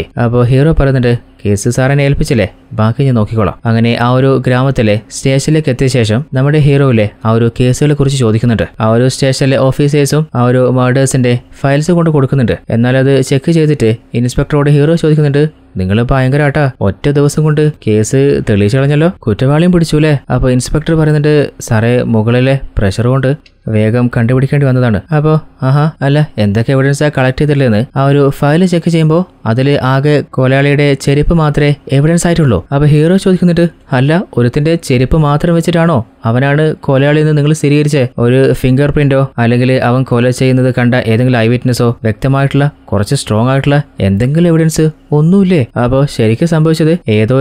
അപ്പോൾ ഹീറോ പറയുന്നുണ്ട് കേസ് സാറിനെ ഏൽപ്പിച്ചില്ലേ ബാക്കി ഞാൻ നോക്കിക്കോളാം അങ്ങനെ ആ ഒരു ഗ്രാമത്തിലെ സ്റ്റേഷനിലേക്ക് എത്തിയ ശേഷം നമ്മുടെ ഹീറോയിലെ ആ ഒരു കേസുകളെ കുറിച്ച് ചോദിക്കുന്നുണ്ട് ആ ഒരു സ്റ്റേഷനിലെ ഓഫീസേഴ്സും ആ ഒരു മർഡേഴ്സിന്റെ ഫയൽസ് കൊണ്ട് കൊടുക്കുന്നുണ്ട് എന്നാൽ അത് ചെക്ക് ചെയ്തിട്ട് ഇൻസ്പെക്ടറോട് ഹീറോ ചോദിക്കുന്നുണ്ട് നിങ്ങൾ ഭയങ്കരാട്ടാ ഒറ്റ ദിവസം കൊണ്ട് കേസ് തെളിയിച്ചു കളഞ്ഞല്ലോ കുറ്റവാളിയും അല്ലേ അപ്പോൾ ഇൻസ്പെക്ടർ പറയുന്നുണ്ട് സാറേ മുകളിലെ പ്രഷർ കൊണ്ട് വേഗം കണ്ടുപിടിക്കേണ്ടി വന്നതാണ് അപ്പോൾ ആഹാ അല്ല എന്തൊക്കെ എവിഡൻസാ കളക്ട് ചെയ്തിട്ടില്ലെന്ന് ആ ഒരു ഫയൽ ചെക്ക് ചെയ്യുമ്പോൾ അതിൽ ആകെ കൊലയാളിയുടെ ചെരുപ്പ് മാത്രമേ എവിഡൻസ് ആയിട്ടുള്ളൂ അപ്പോൾ ഹീറോ ചോദിക്കുന്നിട്ട് അല്ല ഒരുത്തിന്റെ ചെരുപ്പ് മാത്രം വെച്ചിട്ടാണോ അവനാണ് കൊലയാളി എന്ന് നിങ്ങൾ സ്ഥിരീകരിച്ച് ഒരു ഫിംഗർ പ്രിന്റോ അല്ലെങ്കിൽ അവൻ കൊല ചെയ്യുന്നത് കണ്ട ഏതെങ്കിലും ഐ വിറ്റ്നസോ വ്യക്തമായിട്ടുള്ള കുറച്ച് സ്ട്രോങ് ആയിട്ടുള്ള എന്തെങ്കിലും എവിഡൻസ് ഒന്നുമില്ലേ അപ്പോൾ ശരിക്കും സംഭവിച്ചത് ഏതോ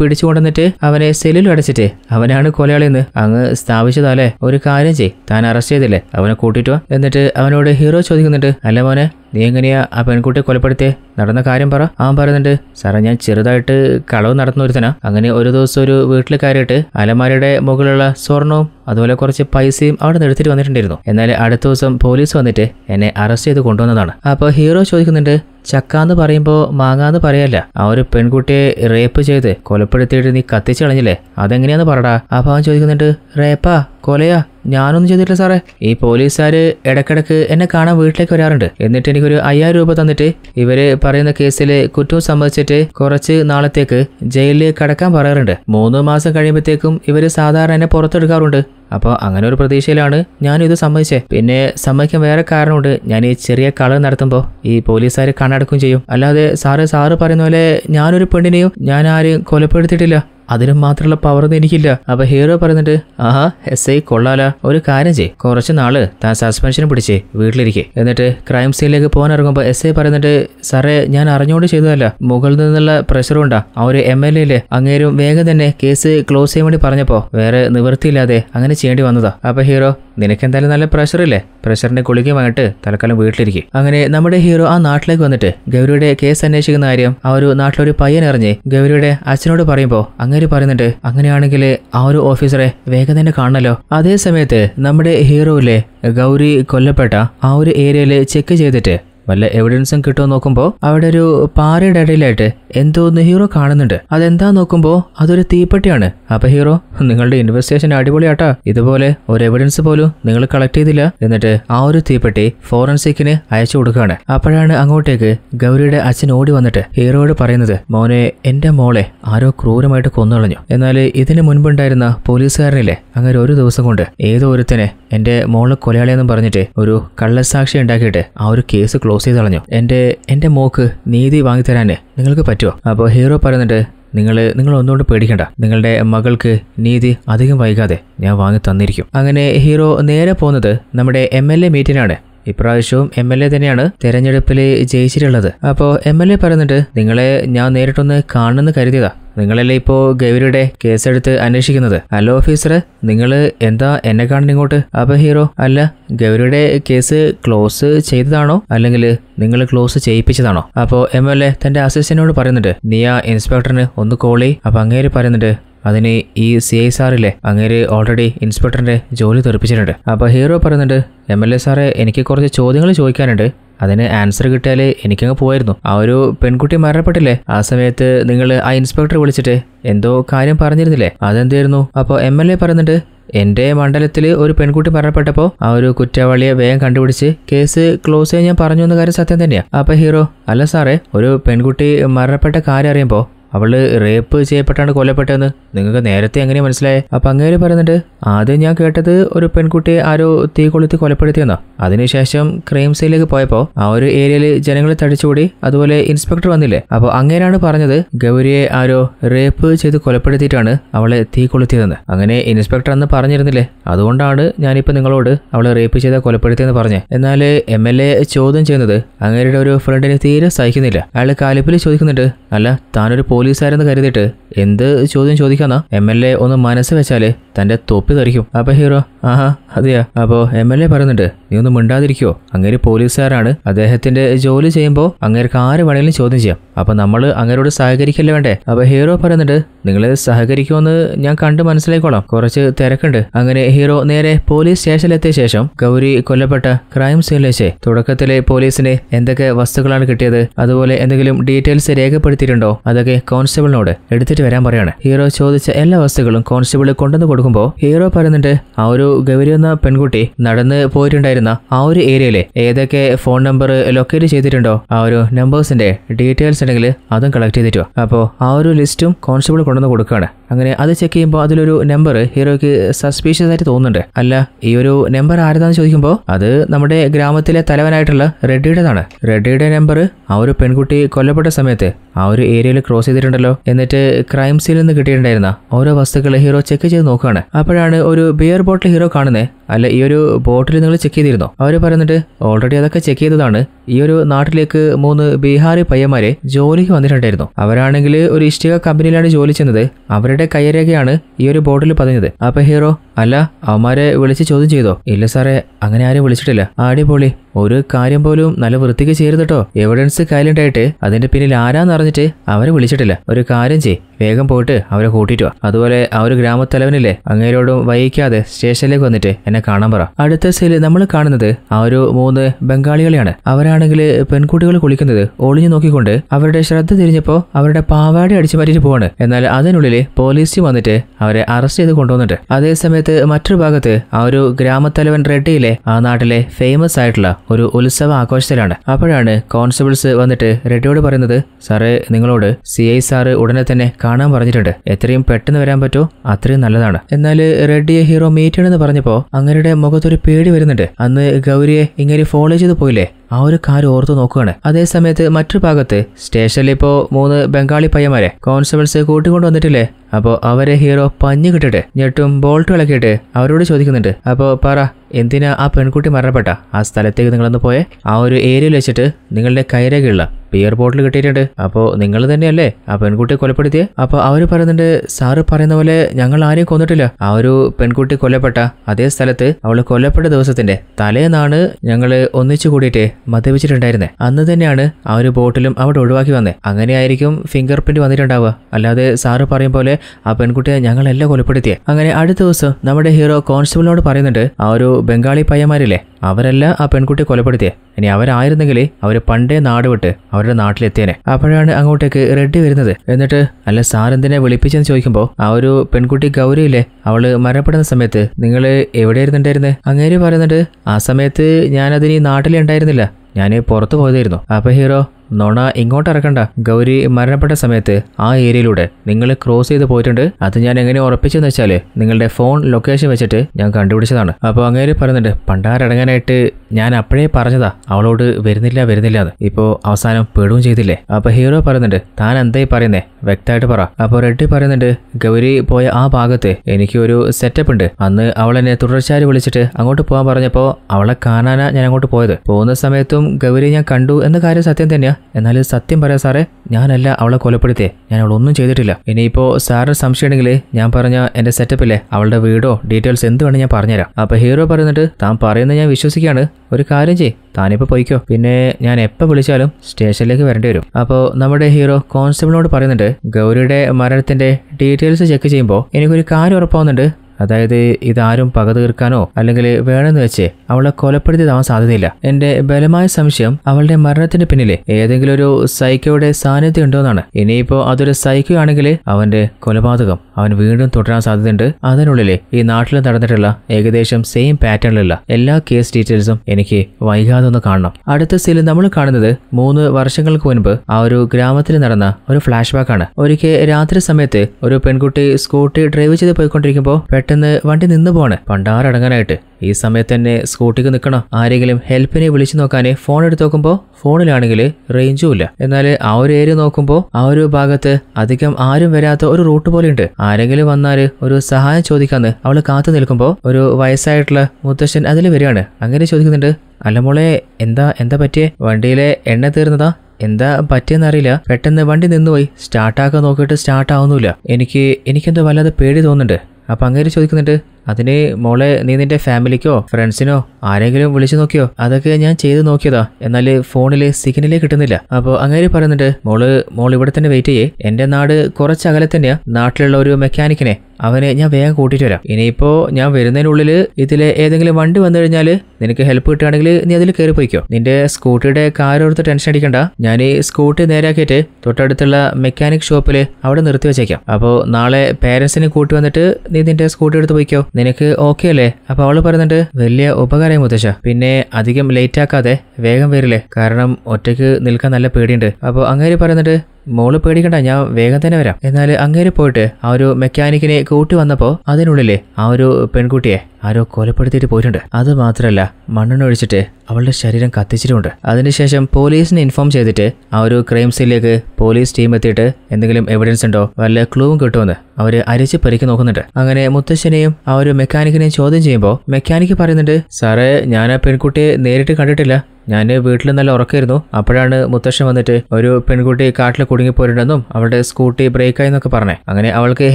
പിടിച്ചു കൊണ്ടുവന്നിട്ട് അവനെ സെല്ലിൽ അടച്ചിട്ട് അവനാണ് കൊലയാളി എന്ന് അങ്ങ് സ്ഥാപിച്ചതല്ലേ ഒരു കാര്യം ചെയ് താൻ അറസ്റ്റ് ചെയ്തില്ലേ അവനെ കൂട്ടിയിട്ട് വാ എന്നിട്ട് അവനോട് ഹീറോ ചോദിക്കുന്നുണ്ട് അല്ല മോനെ നീ എങ്ങനെയാ ആ പെൺകുട്ടിയെ കൊലപ്പെടുത്തിയേ നടന്ന കാര്യം പറ അവൻ പറയുന്നുണ്ട് സാറേ ഞാൻ ചെറുതായിട്ട് കളവ് നടത്തുന്ന ഒരുത്തനാ അങ്ങനെ ഒരു ദിവസം ഒരു വീട്ടിൽ കയറിയിട്ട് അലമാരയുടെ മുകളിലുള്ള സ്വർണവും അതുപോലെ കുറച്ച് പൈസയും അവിടെ നിന്ന് എടുത്തിട്ട് വന്നിട്ടുണ്ടായിരുന്നു എന്നാൽ അടുത്ത ദിവസം പോലീസ് വന്നിട്ട് എന്നെ അറസ്റ്റ് ചെയ്ത് കൊണ്ടുവന്നതാണ് അപ്പോൾ ഹീറോ ചോദിക്കുന്നുണ്ട് ചക്ക എന്ന് പറയുമ്പോൾ മാങ്ങ എന്ന് പറയല്ല ആ ഒരു പെൺകുട്ടിയെ റേപ്പ് ചെയ്ത് കൊലപ്പെടുത്തിയിട്ട് നീ കത്തിച്ചു കളഞ്ഞില്ലേ അതെങ്ങനെയാന്ന് പറടാ അപ്പോൾ അവൻ ചോദിക്കുന്നുണ്ട് റേപ്പാ കൊലയാ ഞാനൊന്നും ചെയ്തിട്ടില്ല സാറേ ഈ പോലീസുകാർ ഇടക്കിടക്ക് എന്നെ കാണാൻ വീട്ടിലേക്ക് വരാറുണ്ട് എന്നിട്ട് എനിക്കൊരു അയ്യായിരം രൂപ തന്നിട്ട് ഇവര് പറയുന്ന കേസിൽ കുറ്റവും സമ്മതിച്ചിട്ട് കുറച്ച് നാളത്തേക്ക് ജയിലിൽ കടക്കാൻ പറയാറുണ്ട് മൂന്ന് മാസം കഴിയുമ്പോഴത്തേക്കും ഇവര് സാധാരണ എന്നെ പുറത്തെടുക്കാറുണ്ട് അപ്പോൾ അങ്ങനെ ഒരു പ്രതീക്ഷയിലാണ് ഞാനും ഇത് സമ്മതിച്ചേ പിന്നെ സമ്മതിക്കാൻ വേറെ കാരണമുണ്ട് ഞാൻ ഈ ചെറിയ കളർ നടത്തുമ്പോൾ ഈ പോലീസുകാർ കണ്ണടക്കും ചെയ്യും അല്ലാതെ സാറ് സാറ് പറയുന്ന പോലെ ഞാനൊരു പെണ്ണിനെയും ഞാൻ ആരെയും കൊലപ്പെടുത്തിയിട്ടില്ല അതിനും മാത്രമുള്ള പവർ ഒന്നും എനിക്കില്ല അപ്പൊ ഹീറോ പറയുന്നുണ്ട് ആഹാ എസ് ഐ കൊള്ളാല ഒരു കാര്യം ചെയ് കുറച്ച് നാള് താൻ സസ്പെൻഷൻ പിടിച്ചേ വീട്ടിലിരിക്കെ എന്നിട്ട് ക്രൈം സീനിലേക്ക് പോകാൻ ഇറങ്ങുമ്പോ എസ് ഐ പറയുന്നുണ്ട് സാറേ ഞാൻ അറിഞ്ഞുകൊണ്ട് ചെയ്തതല്ല മുകളിൽ നിന്നുള്ള പ്രഷറും ഉണ്ടാ ആ ഒരു എം എൽ എ അല്ലേ അങ്ങേരും വേഗം തന്നെ കേസ് ക്ലോസ് ചെയ്യാൻ വേണ്ടി പറഞ്ഞപ്പോ വേറെ നിവൃത്തിയില്ലാതെ അങ്ങനെ ചെയ്യേണ്ടി വന്നതാ അപ്പൊ ഹീറോ നിനക്ക് എന്തായാലും നല്ല പ്രഷർ ഇല്ലേ പ്രഷറിന്റെ കുളിക്കുമായിട്ട് തൽക്കാലം വീട്ടിലിരിക്കും അങ്ങനെ നമ്മുടെ ഹീറോ ആ നാട്ടിലേക്ക് വന്നിട്ട് ഗൗരിയുടെ കേസ് അന്വേഷിക്കുന്ന കാര്യം ആ ഒരു നാട്ടിലൊരു പയ്യൻ ഇറങ്ങി ഗൗരിയുടെ അച്ഛനോട് പറയുമ്പോൾ അങ്ങനെ നഗരി പറയുന്നുണ്ട് അങ്ങനെയാണെങ്കിൽ ആ ഒരു ഓഫീസറെ വേഗം തന്നെ കാണണല്ലോ അതേ സമയത്ത് നമ്മുടെ ഹീറോയിലെ ഗൗരി കൊല്ലപ്പെട്ട ആ ഒരു ഏരിയയിൽ ചെക്ക് ചെയ്തിട്ട് വല്ല എവിഡൻസും കിട്ടുമോ നോക്കുമ്പോൾ അവിടെ ഒരു പാറയുടെ ഇടയിലായിട്ട് എന്തോ ഒന്ന് ഹീറോ കാണുന്നുണ്ട് അതെന്താ നോക്കുമ്പോൾ അതൊരു തീപ്പെട്ടിയാണ് അപ്പോൾ ഹീറോ നിങ്ങളുടെ ഇൻവെസ്റ്റിഗേഷൻ അടിപൊളിയാട്ടാ ഇതുപോലെ ഒരു എവിഡൻസ് പോലും നിങ്ങൾ കളക്ട് ചെയ്തില്ല എന്നിട്ട് ആ ഒരു തീപ്പെട്ടി ഫോറൻസിക്കിന് അയച്ചു കൊടുക്കുകയാണ് അപ്പോഴാണ് അങ്ങോട്ടേക്ക് ഗൗരിയുടെ അച്ഛൻ ഓടി വന്നിട്ട് ഹീറോയോട് പറയുന്നത് മോനെ എൻ്റെ മോളെ ആരോ ക്രൂരമായിട്ട് കൊന്നുകളഞ്ഞു എന്നാൽ ഇതിന് മുൻപുണ്ടായിരുന്ന പോലീസുകാരനില്ലേ അങ്ങനെ ഒരു ദിവസം കൊണ്ട് ഏതോ ഒരുത്തനെ എൻ്റെ മോളെ കൊലയാളിയെന്നും പറഞ്ഞിട്ട് ഒരു കള്ളസാക്ഷി ഉണ്ടാക്കിയിട്ട് ആ ഒരു കേസ് ക്ലോസ് ക്ലോസ് ചെയ്ത് കളഞ്ഞു എൻ്റെ എൻ്റെ മോക്ക് നീതി വാങ്ങിത്തരാൻ നിങ്ങൾക്ക് പറ്റുമോ അപ്പോൾ ഹീറോ പറയുന്നുണ്ട് നിങ്ങൾ നിങ്ങൾ ഒന്നുകൊണ്ട് പേടിക്കണ്ട നിങ്ങളുടെ മകൾക്ക് നീതി അധികം വൈകാതെ ഞാൻ വാങ്ങി തന്നിരിക്കും അങ്ങനെ ഹീറോ നേരെ പോകുന്നത് നമ്മുടെ എം എൽ എ മീറ്റിനാണ് ഇപ്രാവശ്യവും എം എൽ എ തന്നെയാണ് തെരഞ്ഞെടുപ്പിൽ ജയിച്ചിട്ടുള്ളത് അപ്പോൾ എം എൽ എ പറയുന്നുണ്ട് നിങ്ങളെ ഞാൻ നേരിട്ടൊന്ന് കാണുമെന്ന് കരുതിയതാ നിങ്ങളല്ലേ ഇപ്പോൾ ഗൗരിയുടെ കേസെടുത്ത് അന്വേഷിക്കുന്നത് അല്ല ഓഫീസറെ നിങ്ങൾ എന്താ എന്നെ കാണുന്ന ഇങ്ങോട്ട് അപ്പം ഹീറോ അല്ല ഗൗരിയുടെ കേസ് ക്ലോസ് ചെയ്തതാണോ അല്ലെങ്കിൽ നിങ്ങൾ ക്ലോസ് ചെയ്യിപ്പിച്ചതാണോ അപ്പോൾ എം എൽ എ തൻ്റെ അസിസ്റ്റൻറ്റിനോട് പറയുന്നുണ്ട് നീ ആ ഇൻസ്പെക്ടറിന് ഒന്ന് കോൾ ചെയ്യും അപ്പം അങ്ങേര് പറയുന്നുണ്ട് അതിന് ഈ സി ഐ സാറില്ലേ അങ്ങേര് ഓൾറെഡി ഇൻസ്പെക്ടറിൻ്റെ ജോലി തെറിപ്പിച്ചിട്ടുണ്ട് അപ്പോൾ ഹീറോ പറയുന്നുണ്ട് എം എൽ എ സാറെ എനിക്ക് കുറച്ച് ചോദ്യങ്ങൾ ചോദിക്കാനുണ്ട് അതിന് ആൻസർ കിട്ടിയാൽ എനിക്കങ്ങ് പോയിരുന്നു ആ ഒരു പെൺകുട്ടി മരണപ്പെട്ടില്ലേ ആ സമയത്ത് നിങ്ങൾ ആ ഇൻസ്പെക്ടർ വിളിച്ചിട്ട് എന്തോ കാര്യം പറഞ്ഞിരുന്നില്ലേ അതെന്തായിരുന്നു അപ്പോൾ എം എൽ എ പറയുന്നുണ്ട് എൻ്റെ മണ്ഡലത്തിൽ ഒരു പെൺകുട്ടി മരണപ്പെട്ടപ്പോൾ ആ ഒരു കുറ്റവാളിയെ വേഗം കണ്ടുപിടിച്ച് കേസ് ക്ലോസ് ചെയ്യാൻ ഞാൻ പറഞ്ഞു എന്ന കാര്യം സത്യം തന്നെയാണ് അപ്പോൾ ഹീറോ അല്ല സാറേ ഒരു പെൺകുട്ടി മരണപ്പെട്ട കാര്യം അറിയുമ്പോൾ അവൾ റേപ്പ് ചെയ്യപ്പെട്ടാണ് കൊല്ലപ്പെട്ടതെന്ന് നിങ്ങൾക്ക് നേരത്തെ എങ്ങനെയാ മനസ്സിലായേ അപ്പൊ അങ്ങേര് പറയുന്നുണ്ട് ആദ്യം ഞാൻ കേട്ടത് ഒരു പെൺകുട്ടിയെ ആരോ തീ കൊളുത്തി കൊലപ്പെടുത്തിയെന്നോ അതിനുശേഷം ക്രൈം സീനിലേക്ക് പോയപ്പോൾ ആ ഒരു ഏരിയയിൽ ജനങ്ങൾ തടിച്ചുകൂടി അതുപോലെ ഇൻസ്പെക്ടർ വന്നില്ലേ അപ്പോൾ അങ്ങേരാണ് പറഞ്ഞത് ഗൗരിയെ ആരോ റേപ്പ് ചെയ്ത് കൊലപ്പെടുത്തിയിട്ടാണ് അവളെ തീ കൊളുത്തിയതെന്ന് അങ്ങനെ ഇൻസ്പെക്ടർ അന്ന് പറഞ്ഞിരുന്നില്ലേ അതുകൊണ്ടാണ് ഞാനിപ്പോ നിങ്ങളോട് അവളെ റേപ്പ് ചെയ്ത കൊലപ്പെടുത്തിയെന്ന് പറഞ്ഞത് എന്നാൽ എം എൽ എ ചോദ്യം ചെയ്യുന്നത് അങ്ങേരുടെ ഒരു ഫ്രണ്ടിനെ തീരെ സഹിക്കുന്നില്ല അയാൾ കാലിപ്പിൽ ചോദിക്കുന്നുണ്ട് അല്ല താനൊരു പോലീസുകാരെന്ന് കരുതിയിട്ട് എന്ത് ചോദ്യം ചോദിക്കാന്നാ എം എൽ എ ഒന്ന് മനസ്സ് വെച്ചാല് തന്റെ തൊപ്പി തെറിക്കും അപ്പൊ ഹീറോ ആഹാ അതെയാ അപ്പോൾ എം എൽ എ പറയുന്നുണ്ട് നീ ഒന്നും മിണ്ടാതിരിക്കുമോ അങ്ങേര് പോലീസുകാരാണ് അദ്ദേഹത്തിന്റെ ജോലി ചെയ്യുമ്പോൾ അങ്ങേർക്ക് ആര് വേണേലും ചോദ്യം ചെയ്യാം അപ്പൊ നമ്മൾ അങ്ങേരോട് സഹകരിക്കല്ലേ വേണ്ടേ അപ്പൊ ഹീറോ പറയുന്നുണ്ട് നിങ്ങൾ സഹകരിക്കുമെന്ന് ഞാൻ കണ്ട് മനസ്സിലാക്കോളാം കുറച്ച് തിരക്കുണ്ട് അങ്ങനെ ഹീറോ നേരെ പോലീസ് സ്റ്റേഷനിലെത്തിയ ശേഷം ഗൗരി കൊല്ലപ്പെട്ട ക്രൈം സീനിലേച്ച് തുടക്കത്തിലെ പോലീസിന് എന്തൊക്കെ വസ്തുക്കളാണ് കിട്ടിയത് അതുപോലെ എന്തെങ്കിലും ഡീറ്റെയിൽസ് രേഖപ്പെടുത്തിയിട്ടുണ്ടോ അതൊക്കെ കോൺസ്റ്റബിളിനോട് എടുത്തിട്ട് വരാൻ പറയാണ് ഹീറോ ചോദിച്ച എല്ലാ വസ്തുക്കളും കോൺസ്റ്റബിൾ കൊണ്ടുവന്ന് കൊടുക്കുമ്പോൾ ഹീറോ പറയുന്നുണ്ട് ആ ഒരു ഗൗരി എന്ന പെൺകുട്ടി നടന്ന് പോയിട്ടുണ്ടായിരുന്നു ഉണ്ടായിരുന്ന ആ ഒരു ഏരിയയിലെ ഏതൊക്കെ ഫോൺ നമ്പർ ലൊക്കേറ്റ് ചെയ്തിട്ടുണ്ടോ ആ ഒരു നമ്പേഴ്സിന്റെ ഡീറ്റെയിൽസ് ഉണ്ടെങ്കിൽ അതും കളക്ട് ചെയ്തിട്ടു അപ്പോൾ ആ ഒരു ലിസ്റ്റും കോൺസ്റ്റബിൾ കൊണ്ടുവന്ന് കൊടുക്കുകയാണ് അങ്ങനെ അത് ചെക്ക് ചെയ്യുമ്പോൾ അതിലൊരു നമ്പർ ഹീറോയ്ക്ക് സസ്പീഷ്യസ് ആയിട്ട് തോന്നുന്നുണ്ട് അല്ല ഈ ഒരു നമ്പർ ആരുതാന്ന് ചോദിക്കുമ്പോൾ അത് നമ്മുടെ ഗ്രാമത്തിലെ തലവനായിട്ടുള്ള റെഡ്ഡിയുടേതാണ് റെഡ്ഡിയുടെ നമ്പർ ആ ഒരു പെൺകുട്ടി കൊല്ലപ്പെട്ട സമയത്ത് ആ ഒരു ഏരിയയിൽ ക്രോസ് ചെയ്തിട്ടുണ്ടല്ലോ എന്നിട്ട് ക്രൈം സീനിൽ നിന്ന് കിട്ടിയിട്ടുണ്ടായിരുന്ന ഓരോ വസ്തുക്കൾ ഹീറോ ചെക്ക് ചെയ്ത് നോക്കുകയാണ് അപ്പോഴാണ് ഒരു ബിയർ ബോട്ടിൽ ഹീറോ കാണുന്നത് അല്ല ഈ ഒരു ബോട്ടിൽ നിങ്ങൾ ചെക്ക് ചെയ്തിരുന്നോ അവർ പറഞ്ഞിട്ട് ഓൾറെഡി അതൊക്കെ ചെക്ക് ചെയ്തതാണ് ഈ ഒരു നാട്ടിലേക്ക് മൂന്ന് ബീഹാറി പയ്യന്മാരെ ജോലിക്ക് വന്നിട്ടുണ്ടായിരുന്നു അവരാണെങ്കിൽ ഒരു ഇഷ്ടിക കമ്പനിയിലാണ് ജോലി ചെയ്യുന്നത് അവരുടെ കൈരേഖയാണ് ഈ ഒരു ബോട്ടിൽ പതിഞ്ഞത് അപ്പോൾ ഹീറോ അല്ല അവന്മാരെ വിളിച്ച് ചോദ്യം ചെയ്തോ ഇല്ല സാറേ അങ്ങനെ ആരും വിളിച്ചിട്ടില്ല അടിപൊളി ഒരു കാര്യം പോലും നല്ല വൃത്തിക്ക് ചെയ്യരുതട്ടോ എവിഡൻസ് കയ്യിലുണ്ടായിട്ട് അതിന്റെ പിന്നിൽ ആരാന്ന് അറിഞ്ഞിട്ട് അവരെ വിളിച്ചിട്ടില്ല ഒരു കാര്യം ചെയ് വേഗം പോയിട്ട് അവരെ കൂട്ടിയിട്ട് വാ അതുപോലെ ആ ഒരു ഗ്രാമത്തലവനില്ലേ അങ്ങേരോടും വൈകിക്കാതെ സ്റ്റേഷനിലേക്ക് വന്നിട്ട് എന്നെ കാണാൻ പറ അടുത്ത സീല് നമ്മൾ കാണുന്നത് ആ ഒരു മൂന്ന് ബംഗാളികളെയാണ് അവരാണെങ്കിൽ പെൺകുട്ടികൾ കുളിക്കുന്നത് ഒളിഞ്ഞു നോക്കിക്കൊണ്ട് അവരുടെ ശ്രദ്ധ തിരിഞ്ഞപ്പോൾ അവരുടെ പാവാടി അടിച്ചു മാറ്റിയിട്ട് പോവാണ് എന്നാൽ അതിനുള്ളിൽ പോലീസ് വന്നിട്ട് അവരെ അറസ്റ്റ് ചെയ്ത് കൊണ്ടുവന്നിട്ട് അതേസമയത്ത് സമയത്ത് മറ്റൊരു ഭാഗത്ത് ആ ഒരു ഗ്രാമത്തലവൻ റെഡ്ഡിയിലെ ആ നാട്ടിലെ ഫേമസ് ആയിട്ടുള്ള ഒരു ഉത്സവ ആഘോഷത്തിലാണ് അപ്പോഴാണ് കോൺസ്റ്റബിൾസ് വന്നിട്ട് റെഡ്ഡിയോട് പറയുന്നത് സാറേ നിങ്ങളോട് സി ഐ സാറ് ഉടനെ തന്നെ കാണാൻ പറഞ്ഞിട്ടുണ്ട് എത്രയും പെട്ടെന്ന് വരാൻ പറ്റുമോ അത്രയും നല്ലതാണ് എന്നാൽ റെഡ്ഡിയെ ഹീറോ മീറ്റ് ചെയ്യണമെന്ന് പറഞ്ഞപ്പോൾ അങ്ങനെയുടെ മുഖത്തൊരു പേടി വരുന്നുണ്ട് അന്ന് ഗൗരിയെ ഇങ്ങനെ ഫോളോ ചെയ്ത് പോയില്ലേ ആ ഒരു കാര്യം ഓർത്തു നോക്കുകയാണ് അതേസമയത്ത് മറ്റൊരു ഭാഗത്ത് സ്റ്റേഷനിൽ ഇപ്പോൾ മൂന്ന് ബംഗാളി പയ്യന്മാരെ കോൺസ്റ്റബിൾസ് കൂട്ടിക്കൊണ്ട് വന്നിട്ടില്ലേ അപ്പോൾ അവരെ ഹീറോ പഞ്ഞു കിട്ടിട്ട് ഞെട്ടും ബോൾട്ട് ഇളക്കിയിട്ട് അവരോട് ചോദിക്കുന്നുണ്ട് അപ്പോൾ പറ എന്തിനാ ആ പെൺകുട്ടി മരണപ്പെട്ട ആ സ്ഥലത്തേക്ക് നിങ്ങളൊന്ന് പോയേ ആ ഒരു ഏരിയയിൽ വെച്ചിട്ട് നിങ്ങളുടെ കൈരേഖയുള്ള ബിയർ ബോട്ടിൽ കിട്ടിയിട്ടുണ്ട് അപ്പോൾ നിങ്ങൾ തന്നെയല്ലേ ആ പെൺകുട്ടിയെ കൊലപ്പെടുത്തിയത് അപ്പോൾ അവർ പറയുന്നുണ്ട് സാറ് പറയുന്ന പോലെ ഞങ്ങൾ ആരെയും കൊന്നിട്ടില്ല ആ ഒരു പെൺകുട്ടി കൊല്ലപ്പെട്ട അതേ സ്ഥലത്ത് അവൾ കൊല്ലപ്പെട്ട ദിവസത്തിന്റെ തലേന്നാണ് ഞങ്ങൾ ഒന്നിച്ചു കൂടിയിട്ട് മദ്യപിച്ചിട്ടുണ്ടായിരുന്നത് അന്ന് തന്നെയാണ് ആ ഒരു ബോട്ടിലും അവിടെ ഒഴിവാക്കി വന്നത് അങ്ങനെയായിരിക്കും ഫിംഗർ പ്രിന്റ് വന്നിട്ടുണ്ടാവുക അല്ലാതെ സാറ് പറയും പോലെ ആ പെൺകുട്ടിയെ ഞങ്ങളെല്ലാം കൊലപ്പെടുത്തിയേ അങ്ങനെ അടുത്ത ദിവസം നമ്മുടെ ഹീറോ കോൺസ്റ്റബിളിനോട് പറയുന്നുണ്ട് ആ ഒരു ബംഗാളി പയ്യന്മാരില്ലേ അവരല്ല ആ പെൺകുട്ടി കൊലപ്പെടുത്തിയേ ഇനി അവരായിരുന്നെങ്കിൽ അവർ പണ്ടേ നാട് വിട്ട് അവരുടെ നാട്ടിലെത്തിയേനെ അപ്പോഴാണ് അങ്ങോട്ടേക്ക് റെഡ്ഡി വരുന്നത് എന്നിട്ട് അല്ല സാറെന്തിനെ വിളിപ്പിച്ചെന്ന് ചോദിക്കുമ്പോൾ ആ ഒരു പെൺകുട്ടി ഗൗരിയില്ലേ അവള് മരണപ്പെടുന്ന സമയത്ത് നിങ്ങൾ എവിടെ ഇരുന്നുണ്ടായിരുന്നേ അങ്ങേര് പറയുന്നുണ്ട് ആ സമയത്ത് ഞാനതിന് നാട്ടിലുണ്ടായിരുന്നില്ല ഞാൻ പുറത്തു പോയതായിരുന്നു അപ്പോൾ ഹീറോ നോണ ഇങ്ങോട്ട് ഇറക്കണ്ട ഗൗരി മരണപ്പെട്ട സമയത്ത് ആ ഏരിയയിലൂടെ നിങ്ങൾ ക്രോസ് ചെയ്ത് പോയിട്ടുണ്ട് അത് ഞാൻ എങ്ങനെ ഉറപ്പിച്ചെന്ന് വെച്ചാൽ നിങ്ങളുടെ ഫോൺ ലൊക്കേഷൻ വെച്ചിട്ട് ഞാൻ കണ്ടുപിടിച്ചതാണ് അപ്പോൾ അങ്ങനെ പറയുന്നുണ്ട് പണ്ടാരടങ്ങാനായിട്ട് ഞാൻ അപ്പോഴേ പറഞ്ഞതാ അവളോട് വരുന്നില്ല വരുന്നില്ല എന്ന് ഇപ്പോൾ അവസാനം പെടുകയും ചെയ്തില്ലേ അപ്പോൾ ഹീറോ പറയുന്നുണ്ട് താൻ എന്തായി പറയുന്നേ വ്യക്തമായിട്ട് പറ അപ്പോൾ റെഡ്ഡി പറയുന്നുണ്ട് ഗൗരി പോയ ആ ഭാഗത്ത് എനിക്ക് ഒരു സെറ്റപ്പ് ഉണ്ട് അന്ന് അവൾ എന്നെ തുടർച്ചയായി വിളിച്ചിട്ട് അങ്ങോട്ട് പോകാൻ പറഞ്ഞപ്പോൾ അവളെ കാണാനാണ് ഞാൻ അങ്ങോട്ട് പോയത് പോകുന്ന സമയത്തും ഗൗരി ഞാൻ കണ്ടു എന്ന കാര്യം സത്യം തന്നെയാ എന്നാൽ സത്യം പറയാം സാറേ ഞാനല്ല അവളെ കൊലപ്പെടുത്തിയേ ഞാൻ അവളൊന്നും ചെയ്തിട്ടില്ല ഇനിയിപ്പോൾ സാറിന് സംശയമുണ്ടെങ്കിൽ ഞാൻ പറഞ്ഞ എൻ്റെ സെറ്റപ്പില്ലേ അവളുടെ വീടോ ഡീറ്റെയിൽസ് എന്ത് വേണം ഞാൻ പറഞ്ഞുതരാം അപ്പോൾ ഹീറോ പറയുന്നിട്ട് താൻ പറയുന്നത് ഞാൻ വിശ്വസിക്കുകയാണ് ഒരു കാര്യം ചെയ് താനിപ്പോൾ പോയിക്കോ പിന്നെ ഞാൻ എപ്പോൾ വിളിച്ചാലും സ്റ്റേഷനിലേക്ക് വരേണ്ടി വരും അപ്പോൾ നമ്മുടെ ഹീറോ കോൺസ്റ്റബിളിനോട് പറയുന്നുണ്ട് ഗൗരിയുടെ മരണത്തിൻ്റെ ഡീറ്റെയിൽസ് ചെക്ക് ചെയ്യുമ്പോൾ എനിക്കൊരു കാര്യം ഉറപ്പാവുന്നുണ്ട് അതായത് ഇതാരും പക തീർക്കാനോ അല്ലെങ്കിൽ വേണമെന്ന് വെച്ച് അവളെ കൊലപ്പെടുത്തിയതാവാൻ സാധ്യതയില്ല എൻ്റെ ബലമായ സംശയം അവളുടെ മരണത്തിന് പിന്നിലെ ഏതെങ്കിലും ഒരു സൈക്കോയുടെ സാന്നിധ്യം ഉണ്ടോയെന്നാണ് ഇനിയിപ്പോ അതൊരു സൈക്കോ ആണെങ്കിൽ അവന്റെ കൊലപാതകം അവൻ വീണ്ടും തുടരാൻ സാധ്യതയുണ്ട് അതിനുള്ളിലെ ഈ നാട്ടിൽ നടന്നിട്ടുള്ള ഏകദേശം സെയിം പാറ്റേണിലുള്ള എല്ലാ കേസ് ഡീറ്റെയിൽസും എനിക്ക് വൈകാതെ ഒന്ന് കാണണം അടുത്ത സീലിൽ നമ്മൾ കാണുന്നത് മൂന്ന് വർഷങ്ങൾക്ക് മുൻപ് ആ ഒരു ഗ്രാമത്തിൽ നടന്ന ഒരു ഫ്ലാഷ് ആണ് ഒരിക്കൽ രാത്രി സമയത്ത് ഒരു പെൺകുട്ടി സ്കൂട്ടി ഡ്രൈവ് ചെയ്ത് പോയിക്കൊണ്ടിരിക്കുമ്പോൾ പെട്ടെന്ന് വണ്ടി നിന്ന് പോവാണ് പണ്ടാറടങ്ങാനായിട്ട് ഈ സമയത്ത് തന്നെ സ്കൂട്ടിക്ക് നിൽക്കണോ ആരെങ്കിലും ഹെൽപ്പിനെ വിളിച്ചു നോക്കാനേ ഫോൺ എടുത്ത് നോക്കുമ്പോൾ ഫോണിലാണെങ്കിൽ റേഞ്ചും ഇല്ല എന്നാൽ ആ ഒരു ഏരിയ നോക്കുമ്പോൾ ആ ഒരു ഭാഗത്ത് അധികം ആരും വരാത്ത ഒരു റൂട്ട് പോലെയുണ്ട് ആരെങ്കിലും വന്നാൽ ഒരു സഹായം ചോദിക്കാന്ന് അവൾ കാത്തു നിൽക്കുമ്പോൾ ഒരു വയസ്സായിട്ടുള്ള മുത്തശ്ശൻ അതിൽ വരികയാണ് അങ്ങനെ ചോദിക്കുന്നുണ്ട് അല്ലമോളെ എന്താ എന്താ പറ്റിയേ വണ്ടിയിലെ എണ്ണ തീർന്നതാ എന്താ പറ്റിയെന്നറിയില്ല പെട്ടെന്ന് വണ്ടി നിന്നുപോയി സ്റ്റാർട്ടാക്കാൻ നോക്കിയിട്ട് ആവുന്നില്ല എനിക്ക് എനിക്കെന്തോ വല്ലാതെ പേടി തോന്നുന്നുണ്ട് അപ്പം അങ്ങനെ ചോദിക്കുന്നുണ്ട് അതിന് മോളെ നീ നിന്റെ ഫാമിലിക്കോ ഫ്രണ്ട്സിനോ ആരെങ്കിലും വിളിച്ചു നോക്കിയോ അതൊക്കെ ഞാൻ ചെയ്ത് നോക്കിയതാ എന്നാൽ ഫോണിൽ സിഗ്നലേ കിട്ടുന്നില്ല അപ്പോൾ അങ്ങനെ പറയുന്നുണ്ട് മോള് മോൾ ഇവിടെ തന്നെ വെയിറ്റ് ചെയ്യേ എൻ്റെ നാട് കുറച്ച് അകലെ തന്നെയാണ് നാട്ടിലുള്ള ഒരു മെക്കാനിക്കിനെ അവനെ ഞാൻ വേഗം കൂട്ടിയിട്ട് വരാം ഇനിയിപ്പോ ഞാൻ വരുന്നതിനുള്ളിൽ ഇതിലെ ഏതെങ്കിലും വണ്ടി വന്നു കഴിഞ്ഞാൽ നിനക്ക് ഹെൽപ്പ് കിട്ടുകയാണെങ്കിൽ നീ അതിൽ കയറി പോയിക്കോ നിന്റെ സ്കൂട്ടിയുടെ കാരോർത്ത് ടെൻഷൻ അടിക്കണ്ട ഞാൻ ഈ സ്കൂട്ടി നേരാക്കിയിട്ട് തൊട്ടടുത്തുള്ള മെക്കാനിക് ഷോപ്പിൽ അവിടെ നിർത്തി വെച്ചേക്കാം അപ്പോൾ നാളെ പേരൻസിനെ കൂട്ടി വന്നിട്ട് നീ നിന്റെ സ്കൂട്ടി എടുത്ത് പോയിക്കോ നിനക്ക് ഓക്കെ അല്ലേ അപ്പോൾ അവൾ പറയുന്നുണ്ട് വലിയ ഉപകാരം മുത്തശ്ശ പിന്നെ അധികം ലേറ്റ് ആക്കാതെ വേഗം വരില്ലേ കാരണം ഒറ്റയ്ക്ക് നിൽക്കാൻ നല്ല പേടിയുണ്ട് അപ്പോൾ അങ്ങനെ പറയുന്നുണ്ട് മോള് പേടിക്കണ്ട ഞാൻ വേഗം തന്നെ വരാം എന്നാൽ അങ്ങേര് പോയിട്ട് ആ ഒരു മെക്കാനിക്കിനെ കൂട്ടി വന്നപ്പോൾ അതിനുള്ളിലെ ആ ഒരു പെൺകുട്ടിയെ ആരോ കൊലപ്പെടുത്തിയിട്ട് പോയിട്ടുണ്ട് അത് മാത്രമല്ല മണ്ണെണ്ണ ഒഴിച്ചിട്ട് അവളുടെ ശരീരം കത്തിച്ചിട്ടുമുണ്ട് അതിനുശേഷം പോലീസിനെ ഇൻഫോം ചെയ്തിട്ട് ആ ഒരു ക്രൈം സീനിലേക്ക് പോലീസ് ടീം എത്തിയിട്ട് എന്തെങ്കിലും എവിഡൻസ് ഉണ്ടോ വല്ല ക്ലൂവും കിട്ടുമെന്ന് അവർ അരിച്ച് പരിക്ക് നോക്കുന്നുണ്ട് അങ്ങനെ മുത്തശ്ശനെയും ആ ഒരു മെക്കാനിക്കിനെയും ചോദ്യം ചെയ്യുമ്പോൾ മെക്കാനിക്ക് പറയുന്നുണ്ട് സാറേ ഞാൻ ആ പെൺകുട്ടിയെ നേരിട്ട് കണ്ടിട്ടില്ല ഞാൻ വീട്ടിൽ നല്ല ഉറക്കായിരുന്നു അപ്പോഴാണ് മുത്തശ്ശൻ വന്നിട്ട് ഒരു പെൺകുട്ടി കാട്ടിൽ കുടുങ്ങിപ്പോയിട്ടുണ്ടെന്നും അവളുടെ സ്കൂട്ടി ബ്രേക്കായി എന്നൊക്കെ പറഞ്ഞേ അങ്ങനെ അവൾക്ക്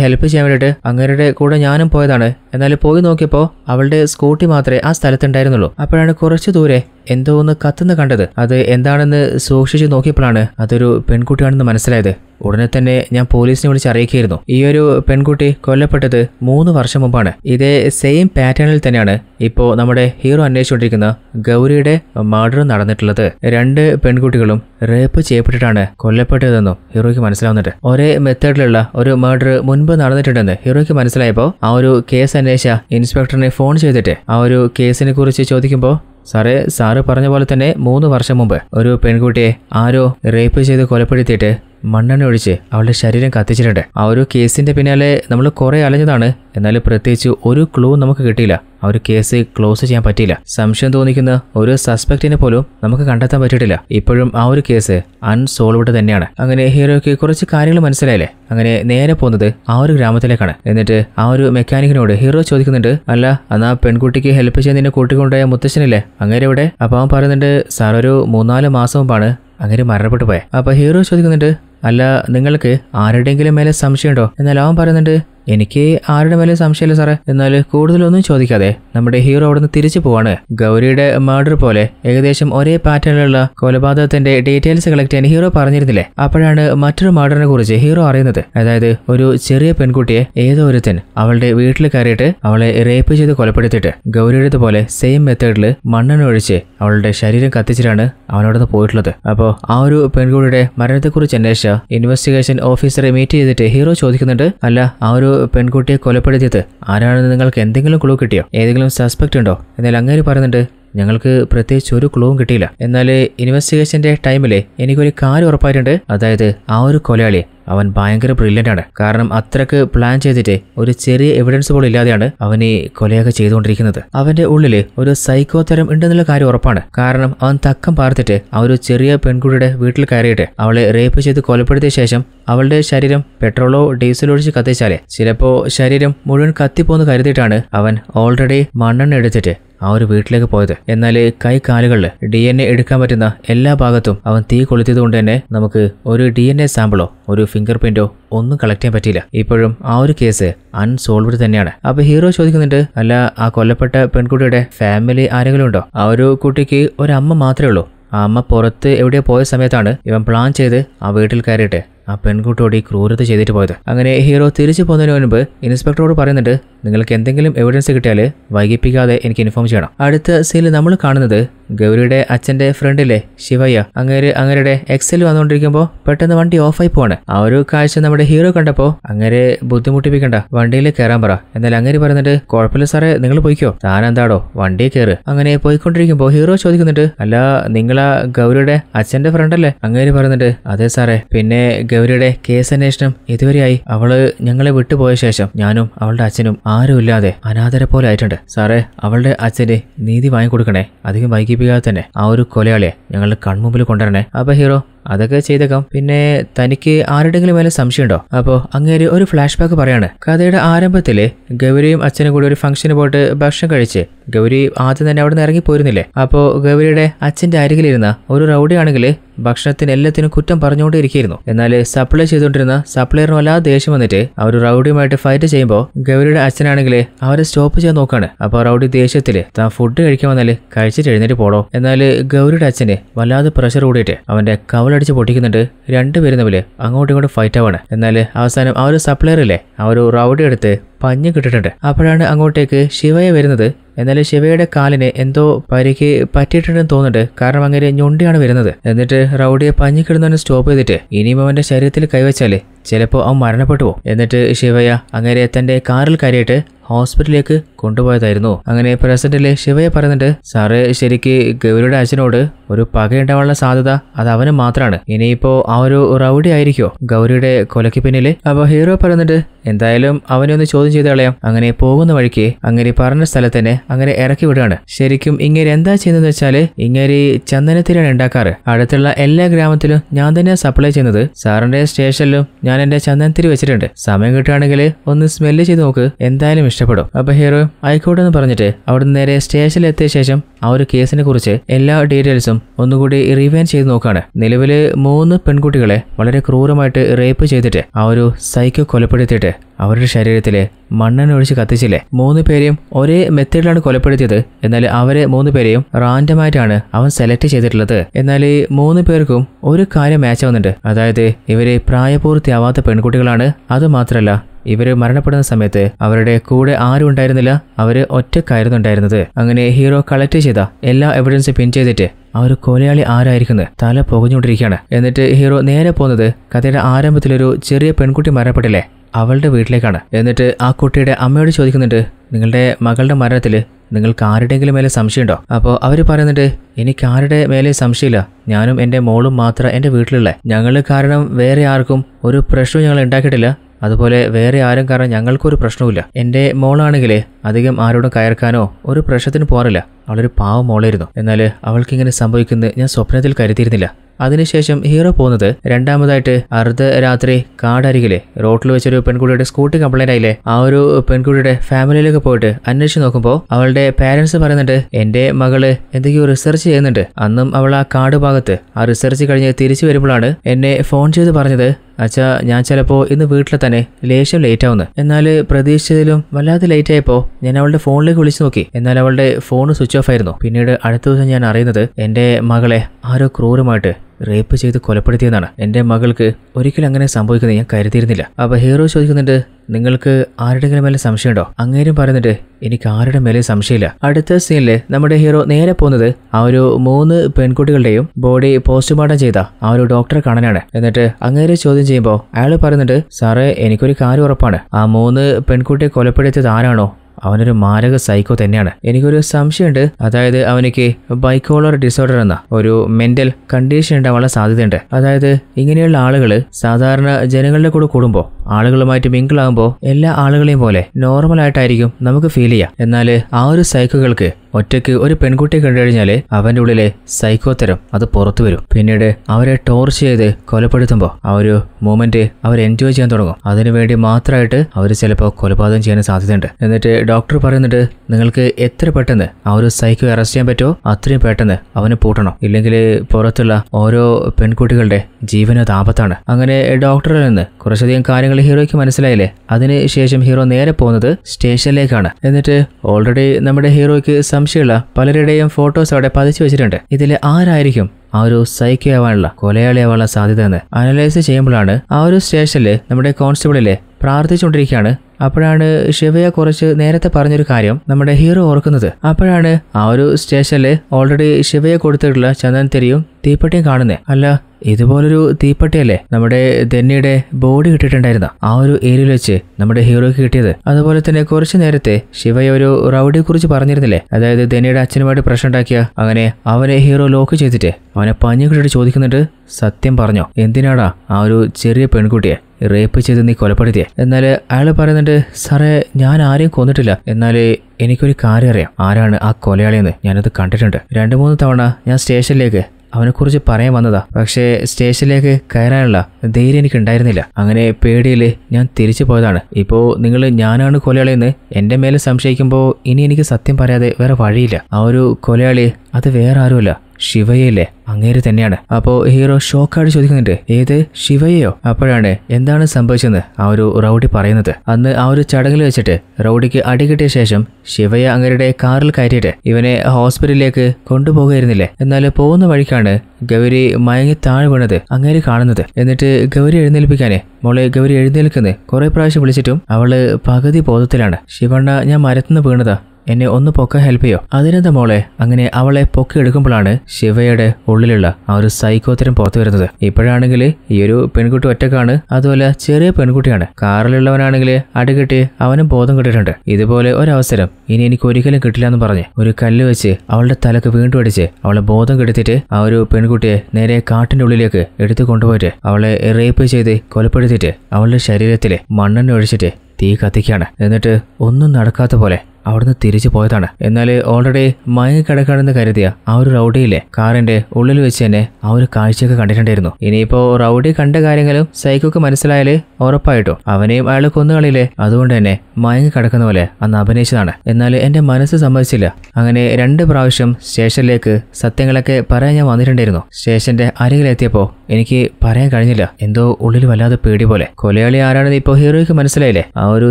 ഹെൽപ്പ് ചെയ്യാൻ വേണ്ടിയിട്ട് അങ്ങേരുടെ കൂടെ ഞാനും പോയതാണ് എന്നാൽ പോയി നോക്കിയപ്പോൾ അവളുടെ സ്കൂട്ടി മാത്രമേ ആ സ്ഥലത്തുണ്ടായിരുന്നുള്ളൂ അപ്പോഴാണ് കുറച്ചു ദൂരെ എന്തോ ഒന്ന് കത്തുന്ന കണ്ടത് അത് എന്താണെന്ന് സൂക്ഷിച്ചു നോക്കിയപ്പോഴാണ് അതൊരു പെൺകുട്ടിയാണെന്ന് മനസ്സിലായത് ഉടനെ തന്നെ ഞാൻ പോലീസിനെ വിളിച്ച് അറിയിക്കുകയായിരുന്നു ഈ ഒരു പെൺകുട്ടി കൊല്ലപ്പെട്ടത് മൂന്ന് വർഷം മുമ്പാണ് ഇതേ സെയിം പാറ്റേണിൽ തന്നെയാണ് ഇപ്പോൾ നമ്മുടെ ഹീറോ അന്വേഷിച്ചുകൊണ്ടിരിക്കുന്ന ഗൗരിയുടെ മർഡർ നടന്നിട്ടുള്ളത് രണ്ട് പെൺകുട്ടികളും റേപ്പ് ചെയ്യപ്പെട്ടിട്ടാണ് കൊല്ലപ്പെട്ടതെന്നും ഹീറോയ്ക്ക് മനസ്സിലാവുന്നുണ്ട് ഒരേ മെത്തേഡിലുള്ള ഒരു മർഡർ മുൻപ് നടന്നിട്ടുണ്ടെന്ന് ഹീറോയ്ക്ക് മനസ്സിലായപ്പോൾ ആ ഒരു കേസ് അന്വേഷിച്ച ഇൻസ്പെക്ടറിനെ ഫോൺ ചെയ്തിട്ട് ആ ഒരു കേസിനെ കുറിച്ച് ചോദിക്കുമ്പോൾ സാറേ സാറ് പറഞ്ഞ പോലെ തന്നെ മൂന്ന് വർഷം മുമ്പ് ഒരു പെൺകുട്ടിയെ ആരോ റേപ്പ് ചെയ്ത് കൊലപ്പെടുത്തിയിട്ട് മണ്ണെണ്ണ ഒഴിച്ച് അവളുടെ ശരീരം കത്തിച്ചിട്ടുണ്ട് ആ ഒരു കേസിന്റെ പിന്നാലെ നമ്മൾ കുറേ അലഞ്ഞതാണ് എന്നാൽ പ്രത്യേകിച്ച് ഒരു ക്ലൂ നമുക്ക് കിട്ടിയില്ല ആ ഒരു കേസ് ക്ലോസ് ചെയ്യാൻ പറ്റിയില്ല സംശയം തോന്നിക്കുന്ന ഒരു സസ്പെക്റ്റിനെ പോലും നമുക്ക് കണ്ടെത്താൻ പറ്റിയിട്ടില്ല ഇപ്പോഴും ആ ഒരു കേസ് അൺസോൾവ്ഡ് തന്നെയാണ് അങ്ങനെ ഹീറോയ്ക്ക് കുറച്ച് കാര്യങ്ങൾ മനസ്സിലായില്ലേ അങ്ങനെ നേരെ പോകുന്നത് ആ ഒരു ഗ്രാമത്തിലേക്കാണ് എന്നിട്ട് ആ ഒരു മെക്കാനിക്കിനോട് ഹീറോ ചോദിക്കുന്നുണ്ട് അല്ല എന്നാ പെൺകുട്ടിക്ക് ഹെൽപ്പ് ചെയ്യാൻ നിന്നെ കൂട്ടിക്കൊണ്ടുപോയ മുത്തശ്ശനല്ലേ അങ്ങനെ ഇവിടെ അപ്പോൾ അവൻ പറയുന്നുണ്ട് സാർ ഒരു മൂന്നാല് മാസം മുമ്പാണ് അങ്ങനെ മരണപ്പെട്ടു പോയത് അപ്പോൾ ഹീറോ ചോദിക്കുന്നുണ്ട് അല്ല നിങ്ങൾക്ക് ആരുടെയെങ്കിലും മേലെ സംശയമുണ്ടോ എന്നാൽ അവൻ പറയുന്നുണ്ട് എനിക്ക് ആരുടെ മേലെ സംശയമില്ല സാറേ എന്നാൽ കൂടുതലൊന്നും ചോദിക്കാതെ നമ്മുടെ ഹീറോ അവിടുന്ന് തിരിച്ചു പോവാണ് ഗൗരിയുടെ മർഡർ പോലെ ഏകദേശം ഒരേ പാറ്റേണിലുള്ള കൊലപാതകത്തിന്റെ ഡീറ്റെയിൽസ് കളക്ട് ചെയ്യാൻ ഹീറോ പറഞ്ഞിരുന്നില്ലേ അപ്പോഴാണ് മറ്റൊരു മർഡറിനെ കുറിച്ച് ഹീറോ അറിയുന്നത് അതായത് ഒരു ചെറിയ പെൺകുട്ടിയെ ഏതോ ഒരുത്തൻ അവളുടെ വീട്ടിൽ കയറിയിട്ട് അവളെ റേപ്പ് ചെയ്ത് കൊലപ്പെടുത്തിയിട്ട് ഗൗരിയുടെ പോലെ സെയിം മെത്തേഡിൽ മണ്ണെണ്ണ ഒഴിച്ച് അവളുടെ ശരീരം കത്തിച്ചിട്ടാണ് അവനോടൊന്ന് പോയിട്ടുള്ളത് അപ്പോൾ ആ ഒരു പെൺകുട്ടിയുടെ മരണത്തെക്കുറിച്ച് അന്വേഷിച്ച ഇൻവെസ്റ്റിഗേഷൻ ഓഫീസറെ മീറ്റ് ചെയ്തിട്ട് ഹീറോ ചോദിക്കുന്നുണ്ട് അല്ല ആ ഒരു പെൺകുട്ടിയെ കൊലപ്പെടുത്തിയത് ആരാണെന്ന് നിങ്ങൾക്ക് എന്തെങ്കിലും ക്ലൂ കിട്ടിയോ ഏതെങ്കിലും സസ്പെക്റ്റ് ഉണ്ടോ എന്നാൽ അങ്ങേര് പറയുന്നുണ്ട് ഞങ്ങൾക്ക് പ്രത്യേകിച്ച് ഒരു ക്ലൂവും കിട്ടിയില്ല എന്നാൽ ഇൻവെസ്റ്റിഗേഷൻ്റെ ടൈമിൽ എനിക്കൊരു കാര്യം ഉറപ്പായിട്ടുണ്ട് അതായത് ആ ഒരു കൊലയാളി അവൻ ഭയങ്കര ബ്രില്യൻ്റ് ആണ് കാരണം അത്രക്ക് പ്ലാൻ ചെയ്തിട്ട് ഒരു ചെറിയ എവിഡൻസ് പോലും ഇല്ലാതെയാണ് അവനെ കൊലയൊക്കെ ചെയ്തുകൊണ്ടിരിക്കുന്നത് അവൻ്റെ ഉള്ളിൽ ഒരു സൈക്കോ തരം ഉണ്ടെന്നുള്ള കാര്യം ഉറപ്പാണ് കാരണം അവൻ തക്കം പാർത്തിട്ട് ആ ഒരു ചെറിയ പെൺകുട്ടിയുടെ വീട്ടിൽ കയറിയിട്ട് അവളെ റേപ്പ് ചെയ്ത് കൊലപ്പെടുത്തിയ ശേഷം അവളുടെ ശരീരം പെട്രോളോ ഡീസലോ ഒഴിച്ച് കത്തിച്ചാലേ ചിലപ്പോൾ ശരീരം മുഴുവൻ കത്തിപ്പോന്ന് കരുതിയിട്ടാണ് അവൻ ഓൾറെഡി മണ്ണെണ്ണ എടുത്തിട്ട് ആ ഒരു വീട്ടിലേക്ക് പോയത് എന്നാൽ കൈ കാലുകളിൽ ഡി എൻ എ എടുക്കാൻ പറ്റുന്ന എല്ലാ ഭാഗത്തും അവൻ തീ കൊളുത്തിയത് കൊണ്ട് തന്നെ നമുക്ക് ഒരു ഡി എൻ എ സാമ്പിളോ ഒരു ഫിംഗർ പ്രിന്റോ ഒന്നും കളക്ട് ചെയ്യാൻ പറ്റിയില്ല ഇപ്പോഴും ആ ഒരു കേസ് അൺസോൾവ്ഡ് തന്നെയാണ് അപ്പൊ ഹീറോ ചോദിക്കുന്നുണ്ട് അല്ല ആ കൊല്ലപ്പെട്ട പെൺകുട്ടിയുടെ ഫാമിലി ആരെങ്കിലും ഉണ്ടോ ആ ഒരു കുട്ടിക്ക് ഒരു അമ്മ മാത്രമേ ഉള്ളൂ ആ അമ്മ പുറത്ത് എവിടെയോ പോയ സമയത്താണ് ഇവൻ പ്ലാൻ ചെയ്ത് ആ വീട്ടിൽ കയറിയിട്ട് ആ പെൺകുട്ടിയോട് ഈ ക്രൂരത ചെയ്തിട്ട് പോയത് അങ്ങനെ ഹീറോ തിരിച്ചു പോകുന്നതിന് മുൻപ് ഇൻസ്പെക്ടറോട് പറയുന്നുണ്ട് നിങ്ങൾക്ക് എന്തെങ്കിലും എവിഡൻസ് കിട്ടിയാൽ വൈകിപ്പിക്കാതെ എനിക്ക് ഇൻഫോം ചെയ്യണം അടുത്ത സീൽ നമ്മൾ കാണുന്നത് ഗൗരിയുടെ അച്ഛൻ്റെ ഫ്രണ്ടിലെ ശിവയ്യ അങ്ങേര് അങ്ങേരുടെ എക്സൽ വന്നുകൊണ്ടിരിക്കുമ്പോൾ പെട്ടെന്ന് വണ്ടി ഓഫായി പോവാണ് ആ ഒരു കാഴ്ച നമ്മുടെ ഹീറോ കണ്ടപ്പോൾ അങ്ങേര് ബുദ്ധിമുട്ടിപ്പിക്കണ്ട വണ്ടിയിൽ കയറാൻ പറ എന്നാൽ അങ്ങേര് പറയുന്നുണ്ട് കുഴപ്പമില്ല സാറേ നിങ്ങൾ പോയിക്കോ താൻ എന്താടോ വണ്ടി കയറ് അങ്ങനെ പോയിക്കൊണ്ടിരിക്കുമ്പോൾ ഹീറോ ചോദിക്കുന്നുണ്ട് അല്ല നിങ്ങളാ ഗൗരിയുടെ അച്ഛൻ്റെ ഫ്രണ്ടല്ലേ അങ്ങേര് പറയുന്നുണ്ട് അതെ സാറേ പിന്നെ ഗൗരിയുടെ കേസ് അന്വേഷണം ഇതുവരെയായി അവള് ഞങ്ങളെ വിട്ടുപോയ ശേഷം ഞാനും അവളുടെ അച്ഛനും ആരുമില്ലാതെ അനാഥരെ പോലെ ആയിട്ടുണ്ട് സാറേ അവളുടെ അച്ഛന് നീതി വാങ്ങിക്കൊടുക്കണേ അധികം വൈകിപ്പിക്കാതെ തന്നെ ആ ഒരു കൊലയാളിയെ ഞങ്ങളുടെ കൺമുമ്പിൽ കൊണ്ടുവരണേ അപ്പൊ ഹീറോ അതൊക്കെ ചെയ്തേക്കാം പിന്നെ തനിക്ക് ആരുടെങ്കിലും മേലെ സംശയമുണ്ടോ അപ്പോൾ അങ്ങേര് ഒരു ഫ്ലാഷ് ബാക്ക് പറയാണ് കഥയുടെ ആരംഭത്തിൽ ഗൗരിയും അച്ഛനും കൂടി ഒരു ഫംഗ്ഷന് പോയിട്ട് ഭക്ഷണം കഴിച്ച് ഗൗരി ആദ്യം തന്നെ അവിടെ നിന്ന് ഇറങ്ങിപ്പോയിരുന്നില്ലേ അപ്പോൾ ഗൗരിയുടെ അച്ഛൻ്റെ അരികിലിരുന്ന ഒരു റൗഡിയാണെങ്കിൽ ഭക്ഷണത്തിന് എല്ലാത്തിനും കുറ്റം പറഞ്ഞുകൊണ്ടേയിരിക്കുന്നു എന്നാൽ സപ്ലൈ ചെയ്തുകൊണ്ടിരുന്ന സപ്ലൈറിനും വല്ലാതെ ദേഷ്യം വന്നിട്ട് ആ റൗഡിയുമായിട്ട് ഫൈറ്റ് ചെയ്യുമ്പോൾ ഗൗരിയുടെ അച്ഛനാണെങ്കിൽ അവരെ സ്റ്റോപ്പ് ചെയ്യാൻ നോക്കാണ് അപ്പോൾ റൗഡി ദേഷ്യത്തിൽ താൻ ഫുഡ് കഴിക്കാൻ വന്നാൽ കഴിച്ചിട്ട് എഴുന്നേറ്റ് പോടോ എന്നാൽ ഗൗരിയുടെ അച്ഛന് വല്ലാതെ പ്രഷർ കൂടിയിട്ട് അവൻ്റെ കവൾ തമ്മിലടിച്ച് പൊട്ടിക്കുന്നുണ്ട് രണ്ടുപേരും തമ്മിൽ അങ്ങോട്ടും ഇങ്ങോട്ടും ഫൈറ്റ് ആവാണ് എന്നാൽ അവസാനം ആ ഒരു ഇല്ലേ ആ ഒരു റൗഡി എടുത്ത് പഞ്ഞു കിട്ടിയിട്ടുണ്ട് അപ്പോഴാണ് അങ്ങോട്ടേക്ക് ശിവയെ വരുന്നത് എന്നാൽ ശിവയുടെ കാലിന് എന്തോ പരിക്ക് പറ്റിയിട്ടുണ്ടെന്ന് തോന്നുന്നുണ്ട് കാരണം അങ്ങനെ ഞൊണ്ടിയാണ് വരുന്നത് എന്നിട്ട് റൗഡിയെ പഞ്ഞിക്കിടുന്നവനെ സ്റ്റോപ്പ് ചെയ്തിട്ട് ഇനിയും അവന്റെ ശരീരത്തിൽ കൈവച്ചാൽ ചിലപ്പോൾ അവൻ മരണപ്പെട്ടു പോകും എന്നിട്ട് ശിവയ അങ്ങനെ തന്റെ കാറിൽ കയറിയിട്ട് ഹോസ്പിറ്റലിലേക്ക് കൊണ്ടുപോയതായിരുന്നു അങ്ങനെ പ്രസന്റിൽ ശിവയെ പറയുന്നുണ്ട് സാറ് ശരിക്ക് ഗൗരിയുടെ അച്ഛനോട് ഒരു പകയുണ്ടാവാനുള്ള സാധ്യത അത് അവന് മാത്രമാണ് ഇനിയിപ്പോ ആ ഒരു റൗഡി ആയിരിക്കോ ഗൗരിയുടെ കൊലയ്ക്ക് പിന്നിൽ അപ്പൊ ഹീറോ പറയുന്നുണ്ട് എന്തായാലും അവനെ ഒന്ന് ചോദ്യം ചെയ്ത് കളയാം അങ്ങനെ പോകുന്ന വഴിക്ക് അങ്ങനെ പറഞ്ഞ സ്ഥലത്തന്നെ അങ്ങനെ ഇറക്കി വിടുകയാണ് ശരിക്കും ഇങ്ങനെ എന്താ ചെയ്യുന്നതെന്ന് വെച്ചാൽ ഇങ്ങനെ ചന്ദനത്തിലാണ് ഉണ്ടാക്കാറ് അടുത്തുള്ള എല്ലാ ഗ്രാമത്തിലും ഞാൻ തന്നെ സപ്ലൈ ചെയ്യുന്നത് സാറിന്റെ സ്റ്റേഷനിലും ഞാൻ എന്റെ ചന്ദനത്തിരി വെച്ചിട്ടുണ്ട് സമയം കിട്ടുകയാണെങ്കിൽ ഒന്ന് സ്മെല്ല് ചെയ്ത് നോക്ക് എന്തായാലും ഇഷ്ടപ്പെടും അപ്പൊ ഹീറോ ആയിക്കോട്ടെ എന്ന് പറഞ്ഞിട്ട് അവിടുന്ന് നേരെ സ്റ്റേഷനിൽ എത്തിയ ശേഷം ആ ഒരു കേസിനെ കുറിച്ച് എല്ലാ ഡീറ്റെയിൽസും ഒന്നുകൂടി റിവൈൻ ചെയ്ത് നോക്കുകയാണ് നിലവിൽ മൂന്ന് പെൺകുട്ടികളെ വളരെ ക്രൂരമായിട്ട് റേപ്പ് ചെയ്തിട്ട് ആ ഒരു സൈക്കോ കൊലപ്പെടുത്തിയിട്ട് അവരുടെ ശരീരത്തിലെ മണ്ണെണ്ണൊഴിച്ച് കത്തിച്ചില്ലേ മൂന്ന് പേരെയും ഒരേ മെത്തേഡിലാണ് കൊലപ്പെടുത്തിയത് എന്നാൽ അവരെ മൂന്ന് പേരെയും റാൻഡമായിട്ടാണ് അവൻ സെലക്ട് ചെയ്തിട്ടുള്ളത് എന്നാൽ ഈ മൂന്ന് പേർക്കും ഒരു കാര്യം മാച്ച് ആവുന്നുണ്ട് അതായത് ഇവരെ പ്രായപൂർത്തിയാവാത്ത പെൺകുട്ടികളാണ് അത് മാത്രമല്ല ഇവർ മരണപ്പെടുന്ന സമയത്ത് അവരുടെ കൂടെ ആരും ഉണ്ടായിരുന്നില്ല അവർ ഒറ്റക്കായിരുന്നു ഉണ്ടായിരുന്നത് അങ്ങനെ ഹീറോ കളക്ട് ചെയ്ത എല്ലാ എവിഡൻസും പിൻ ചെയ്തിട്ട് ആ ഒരു കൊലയാളി ആരായിരിക്കുന്നത് തല പുകഞ്ഞുകൊണ്ടിരിക്കുകയാണ് എന്നിട്ട് ഹീറോ നേരെ പോകുന്നത് കഥയുടെ ആരംഭത്തിലൊരു ചെറിയ പെൺകുട്ടി മരണപ്പെട്ടില്ലേ അവളുടെ വീട്ടിലേക്കാണ് എന്നിട്ട് ആ കുട്ടിയുടെ അമ്മയോട് ചോദിക്കുന്നുണ്ട് നിങ്ങളുടെ മകളുടെ മരണത്തിൽ നിങ്ങൾക്ക് ആരുടെയെങ്കിലും മേലെ സംശയമുണ്ടോ അപ്പോൾ അവർ പറയുന്നുണ്ട് എനിക്ക് ആരുടെ മേലെ സംശയമില്ല ഞാനും എൻ്റെ മോളും മാത്രം എൻ്റെ വീട്ടിലുള്ള ഞങ്ങൾ കാരണം വേറെ ആർക്കും ഒരു പ്രശ്നവും ഞങ്ങൾ ഉണ്ടാക്കിയിട്ടില്ല അതുപോലെ വേറെ ആരും കാരണം ഞങ്ങൾക്കൊരു പ്രശ്നവുമില്ല എൻ്റെ മോളാണെങ്കിൽ അധികം ആരോടും കയർക്കാനോ ഒരു പ്രശ്നത്തിന് പോകാറില്ല അവളൊരു പാവം മോളായിരുന്നു എന്നാൽ അവൾക്കിങ്ങനെ സംഭവിക്കുന്നത് ഞാൻ സ്വപ്നത്തിൽ കരുതിയിരുന്നില്ല അതിനുശേഷം ഹീറോ പോകുന്നത് രണ്ടാമതായിട്ട് അർദ്ധരാത്രി കാടരികിലെ റോട്ടിൽ വെച്ചൊരു പെൺകുട്ടിയുടെ സ്കൂട്ടി കംപ്ലൈൻ്റ് ആയില്ലേ ആ ഒരു പെൺകുട്ടിയുടെ ഫാമിലിയിലേക്ക് പോയിട്ട് അന്വേഷിച്ച് നോക്കുമ്പോൾ അവളുടെ പാരൻസ് പറയുന്നുണ്ട് എൻ്റെ മകള് എന്തെങ്കിലും റിസർച്ച് ചെയ്യുന്നുണ്ട് അന്നും അവൾ ആ കാട് ഭാഗത്ത് ആ റിസർച്ച് കഴിഞ്ഞ് തിരിച്ചു വരുമ്പോഴാണ് എന്നെ ഫോൺ ചെയ്ത് പറഞ്ഞത് അച്ഛാ ഞാൻ ചിലപ്പോൾ ഇന്ന് വീട്ടിൽ തന്നെ ലേശം ലേറ്റ് ആവുന്നു എന്നാൽ പ്രതീക്ഷിച്ചതിലും വല്ലാതെ ലേറ്റ് ആയപ്പോൾ ഞാൻ അവളുടെ ഫോണിലേക്ക് വിളിച്ചു നോക്കി എന്നാൽ അവളുടെ ഫോൺ സ്വിച്ച് ഓഫ് ആയിരുന്നു പിന്നീട് അടുത്ത ദിവസം ഞാൻ അറിയുന്നത് എൻ്റെ മകളെ ആരോ ക്രൂരമായിട്ട് റേപ്പ് ചെയ്ത് കൊലപ്പെടുത്തിയെന്നാണ് എൻ്റെ മകൾക്ക് ഒരിക്കലും അങ്ങനെ സംഭവിക്കുന്നത് ഞാൻ കരുതിയിരുന്നില്ല അപ്പോൾ ഹീറോ ചോദിക്കുന്നുണ്ട് നിങ്ങൾക്ക് ആരുടെങ്കിലും മേലെ സംശയമുണ്ടോ അങ്ങേരും പറയുന്നുണ്ട് എനിക്ക് ആരുടെ മേലെ സംശയമില്ല അടുത്ത സീനിൽ നമ്മുടെ ഹീറോ നേരെ പോകുന്നത് ആ ഒരു മൂന്ന് പെൺകുട്ടികളുടെയും ബോഡി പോസ്റ്റ്മോർട്ടം ചെയ്ത ആ ഒരു ഡോക്ടറെ കാണാനാണ് എന്നിട്ട് അങ്ങേരെ ചോദ്യം ചെയ്യുമ്പോൾ അയാൾ പറയുന്നുണ്ട് സാറേ എനിക്കൊരു കാര്യം ഉറപ്പാണ് ആ മൂന്ന് പെൺകുട്ടിയെ കൊലപ്പെടുത്തിയത് ആരാണോ അവനൊരു മാരക സൈക്കോ തന്നെയാണ് എനിക്കൊരു സംശയമുണ്ട് അതായത് അവനക്ക് ബൈക്കോളർ ഡിസോർഡർ എന്ന ഒരു മെന്റൽ കണ്ടീഷൻ ഉണ്ടാവാനുള്ള സാധ്യതയുണ്ട് അതായത് ഇങ്ങനെയുള്ള ആളുകൾ സാധാരണ ജനങ്ങളുടെ കൂടെ കൂടുമ്പോൾ ആളുകളുമായിട്ട് ആകുമ്പോൾ എല്ലാ ആളുകളെയും പോലെ നോർമൽ ആയിട്ടായിരിക്കും നമുക്ക് ഫീൽ ചെയ്യാം എന്നാൽ ആ ഒരു സൈക്കുകൾക്ക് ഒറ്റയ്ക്ക് ഒരു പെൺകുട്ടി കണ്ടു കഴിഞ്ഞാൽ അവൻ്റെ ഉള്ളിലെ സൈക്കോത്തരം അത് പുറത്തു വരും പിന്നീട് അവരെ ടോർച്ച് ചെയ്ത് കൊലപ്പെടുത്തുമ്പോൾ ആ ഒരു മൂമെൻറ്റ് അവർ എൻജോയ് ചെയ്യാൻ തുടങ്ങും അതിനുവേണ്ടി മാത്രമായിട്ട് അവർ ചിലപ്പോൾ കൊലപാതകം ചെയ്യാൻ സാധ്യതയുണ്ട് എന്നിട്ട് ഡോക്ടർ പറയുന്നുണ്ട് നിങ്ങൾക്ക് എത്ര പെട്ടെന്ന് ആ ഒരു സൈക്കോ അറസ്റ്റ് ചെയ്യാൻ പറ്റുമോ അത്രയും പെട്ടെന്ന് അവനെ പൂട്ടണം ഇല്ലെങ്കിൽ പുറത്തുള്ള ഓരോ പെൺകുട്ടികളുടെ ജീവനോ താപത്താണ് അങ്ങനെ ഡോക്ടറിൽ നിന്ന് കുറച്ചധികം കാര്യങ്ങൾ കാര്യങ്ങൾ ഹീറോയ്ക്ക് മനസ്സിലായില്ലേ ശേഷം ഹീറോ നേരെ പോകുന്നത് സ്റ്റേഷനിലേക്കാണ് എന്നിട്ട് ഓൾറെഡി നമ്മുടെ ഹീറോയ്ക്ക് സംശയമുള്ള പലരുടെയും ഫോട്ടോസ് അവിടെ പതിച്ചു വെച്ചിട്ടുണ്ട് ഇതിൽ ആരായിരിക്കും ആ ഒരു സൈക്കോ ആവാനുള്ള ആവാനുള്ള സാധ്യത എന്ന് അനലൈസ് ചെയ്യുമ്പോഴാണ് ആ ഒരു സ്റ്റേഷനിൽ നമ്മുടെ കോൺസ്റ്റബിളിലെ പ്രാർത്ഥിച്ചുകൊണ്ടിരിക്കുകയാണ് അപ്പോഴാണ് ശിവയെ കുറച്ച് നേരത്തെ പറഞ്ഞൊരു കാര്യം നമ്മുടെ ഹീറോ ഓർക്കുന്നത് അപ്പോഴാണ് ആ ഒരു സ്റ്റേഷനിൽ ഓൾറെഡി ശിവയെ കൊടുത്തിട്ടുള്ള ചന്ദൻ തെരിയും തീപ്പെട്ടിയും കാണുന്നേ അല്ല ഇതുപോലൊരു തീപ്പെട്ടിയല്ലേ നമ്മുടെ ധന്യയുടെ ബോഡി കിട്ടിയിട്ടുണ്ടായിരുന്ന ആ ഒരു ഏരിയയിൽ വെച്ച് നമ്മുടെ ഹീറോയ്ക്ക് കിട്ടിയത് അതുപോലെ തന്നെ കുറച്ചു നേരത്തെ ശിവയെ ഒരു റൗഡിയെ കുറിച്ച് പറഞ്ഞിരുന്നില്ലേ അതായത് ധന്യയുടെ അച്ഛനുമായിട്ട് പ്രശ്നം ഉണ്ടാക്കിയ അങ്ങനെ അവനെ ഹീറോ ലോക്ക് ചെയ്തിട്ട് അവനെ പഞ്ഞു കിട്ടിയിട്ട് ചോദിക്കുന്നുണ്ട് സത്യം പറഞ്ഞോ എന്തിനാടാ ആ ഒരു ചെറിയ പെൺകുട്ടിയെ റേപ്പ് ചെയ്ത് നീ കൊലപ്പെടുത്തിയേ എന്നാൽ അയാൾ പറയുന്നുണ്ട് സാറേ ഞാൻ ആരെയും കൊന്നിട്ടില്ല എന്നാൽ എനിക്കൊരു കാര്യം അറിയാം ആരാണ് ആ കൊലയാളിയെന്ന് ഞാനത് കണ്ടിട്ടുണ്ട് രണ്ട് മൂന്ന് തവണ ഞാൻ സ്റ്റേഷനിലേക്ക് അവനെക്കുറിച്ച് പറയാൻ വന്നതാ പക്ഷേ സ്റ്റേഷനിലേക്ക് കയറാനുള്ള ധൈര്യം എനിക്ക് ഉണ്ടായിരുന്നില്ല അങ്ങനെ പേടിയിൽ ഞാൻ തിരിച്ചു പോയതാണ് ഇപ്പോൾ നിങ്ങൾ ഞാനാണ് കൊലയാളിയെന്ന് എൻ്റെ മേലെ സംശയിക്കുമ്പോൾ ഇനി എനിക്ക് സത്യം പറയാതെ വേറെ വഴിയില്ല ആ ഒരു കൊലയാളി അത് വേറെ ആരുമല്ല ശിവയല്ലേ അങ്ങേര് തന്നെയാണ് അപ്പോ ഹീറോ ഷോക്കായിട്ട് ചോദിക്കുന്നുണ്ട് ഏത് ശിവയെയോ അപ്പോഴാണ് എന്താണ് സംഭവിച്ചെന്ന് ആ ഒരു റൗഡി പറയുന്നത് അന്ന് ആ ഒരു ചടങ്ങിൽ വെച്ചിട്ട് റൗഡിക്ക് അടി കിട്ടിയ ശേഷം ശിവയെ അങ്ങേരുടെ കാറിൽ കയറ്റിയിട്ട് ഇവനെ ഹോസ്പിറ്റലിലേക്ക് കൊണ്ടുപോകായിരുന്നില്ലേ എന്നാൽ പോകുന്ന വഴിക്കാണ് ഗൗരി മയങ്ങി താഴെ വീണത് അങ്ങേര് കാണുന്നത് എന്നിട്ട് ഗൗരി എഴുന്നേൽപ്പിക്കാനെ മോളെ ഗൗരി എഴുന്നേൽക്കുന്നത് കുറെ പ്രാവശ്യം വിളിച്ചിട്ടും അവള് പകുതി ബോധത്തിലാണ് ശിവണ്ണ ഞാൻ മരത്തുനിന്ന് വീണതാ എന്നെ ഒന്ന് പൊക്ക ഹെൽപ്പ് ചെയ്യോ അതിനെന്താ മോളെ അങ്ങനെ അവളെ പൊക്കിയെടുക്കുമ്പോഴാണ് ശിവയുടെ ഉള്ളിലുള്ള ആ ഒരു സൈക്കോത്തരം പുറത്തു വരുന്നത് ഇപ്പോഴാണെങ്കിൽ ഈ ഒരു പെൺകുട്ടി ഒറ്റക്കാണ് അതുപോലെ ചെറിയ പെൺകുട്ടിയാണ് കാറിലുള്ളവനാണെങ്കിൽ അടികെട്ടി അവനും ബോധം കിട്ടിയിട്ടുണ്ട് ഇതുപോലെ ഒരവസരം ഇനി എനിക്ക് ഒരിക്കലും കിട്ടില്ല എന്ന് പറഞ്ഞ് ഒരു കല്ല് വെച്ച് അവളുടെ തലക്ക് വീണ്ടും അടിച്ച് അവളെ ബോധം കെടുത്തിട്ട് ആ ഒരു പെൺകുട്ടിയെ നേരെ കാട്ടിന്റെ ഉള്ളിലേക്ക് എടുത്തു കൊണ്ടുപോയിട്ട് അവളെ റേപ്പ് ചെയ്ത് കൊലപ്പെടുത്തിയിട്ട് അവളുടെ ശരീരത്തിലെ മണ്ണെണ്ണ ഒഴിച്ചിട്ട് തീ കത്തിക്കാണ് എന്നിട്ട് ഒന്നും നടക്കാത്ത പോലെ അവിടുന്ന് തിരിച്ചു പോയതാണ് എന്നാൽ ഓൾറെഡി മയങ്ങി കിടക്കാണെന്ന് കരുതിയ ആ ഒരു റൗഡിയിലെ കാറിന്റെ ഉള്ളിൽ വെച്ച് തന്നെ ആ ഒരു കാഴ്ചയൊക്കെ കണ്ടിട്ടുണ്ടായിരുന്നു ഇനിയിപ്പോ റൗഡി കണ്ട കാര്യങ്ങളും സൈക്കോക്ക് മനസ്സിലായാല് ഉറപ്പായിട്ടും അവനെയും അയാൾ കൊന്നുകളിയില്ലേ അതുകൊണ്ട് തന്നെ മയങ്ങി കിടക്കുന്ന പോലെ അന്ന് അഭിനയിച്ചതാണ് എന്നാൽ എൻ്റെ മനസ്സ് സമ്മതിച്ചില്ല അങ്ങനെ രണ്ട് പ്രാവശ്യം സ്റ്റേഷനിലേക്ക് സത്യങ്ങളൊക്കെ പറയാൻ ഞാൻ വന്നിട്ടുണ്ടായിരുന്നു സ്റ്റേഷന്റെ അരികിലെത്തിയപ്പോ എനിക്ക് പറയാൻ കഴിഞ്ഞില്ല എന്തോ ഉള്ളിൽ വല്ലാതെ പേടി പോലെ കൊലയാളി ആരാണെന്ന് ഇപ്പോ ഹീറോയ്ക്ക് മനസ്സിലായില്ലേ ആ ഒരു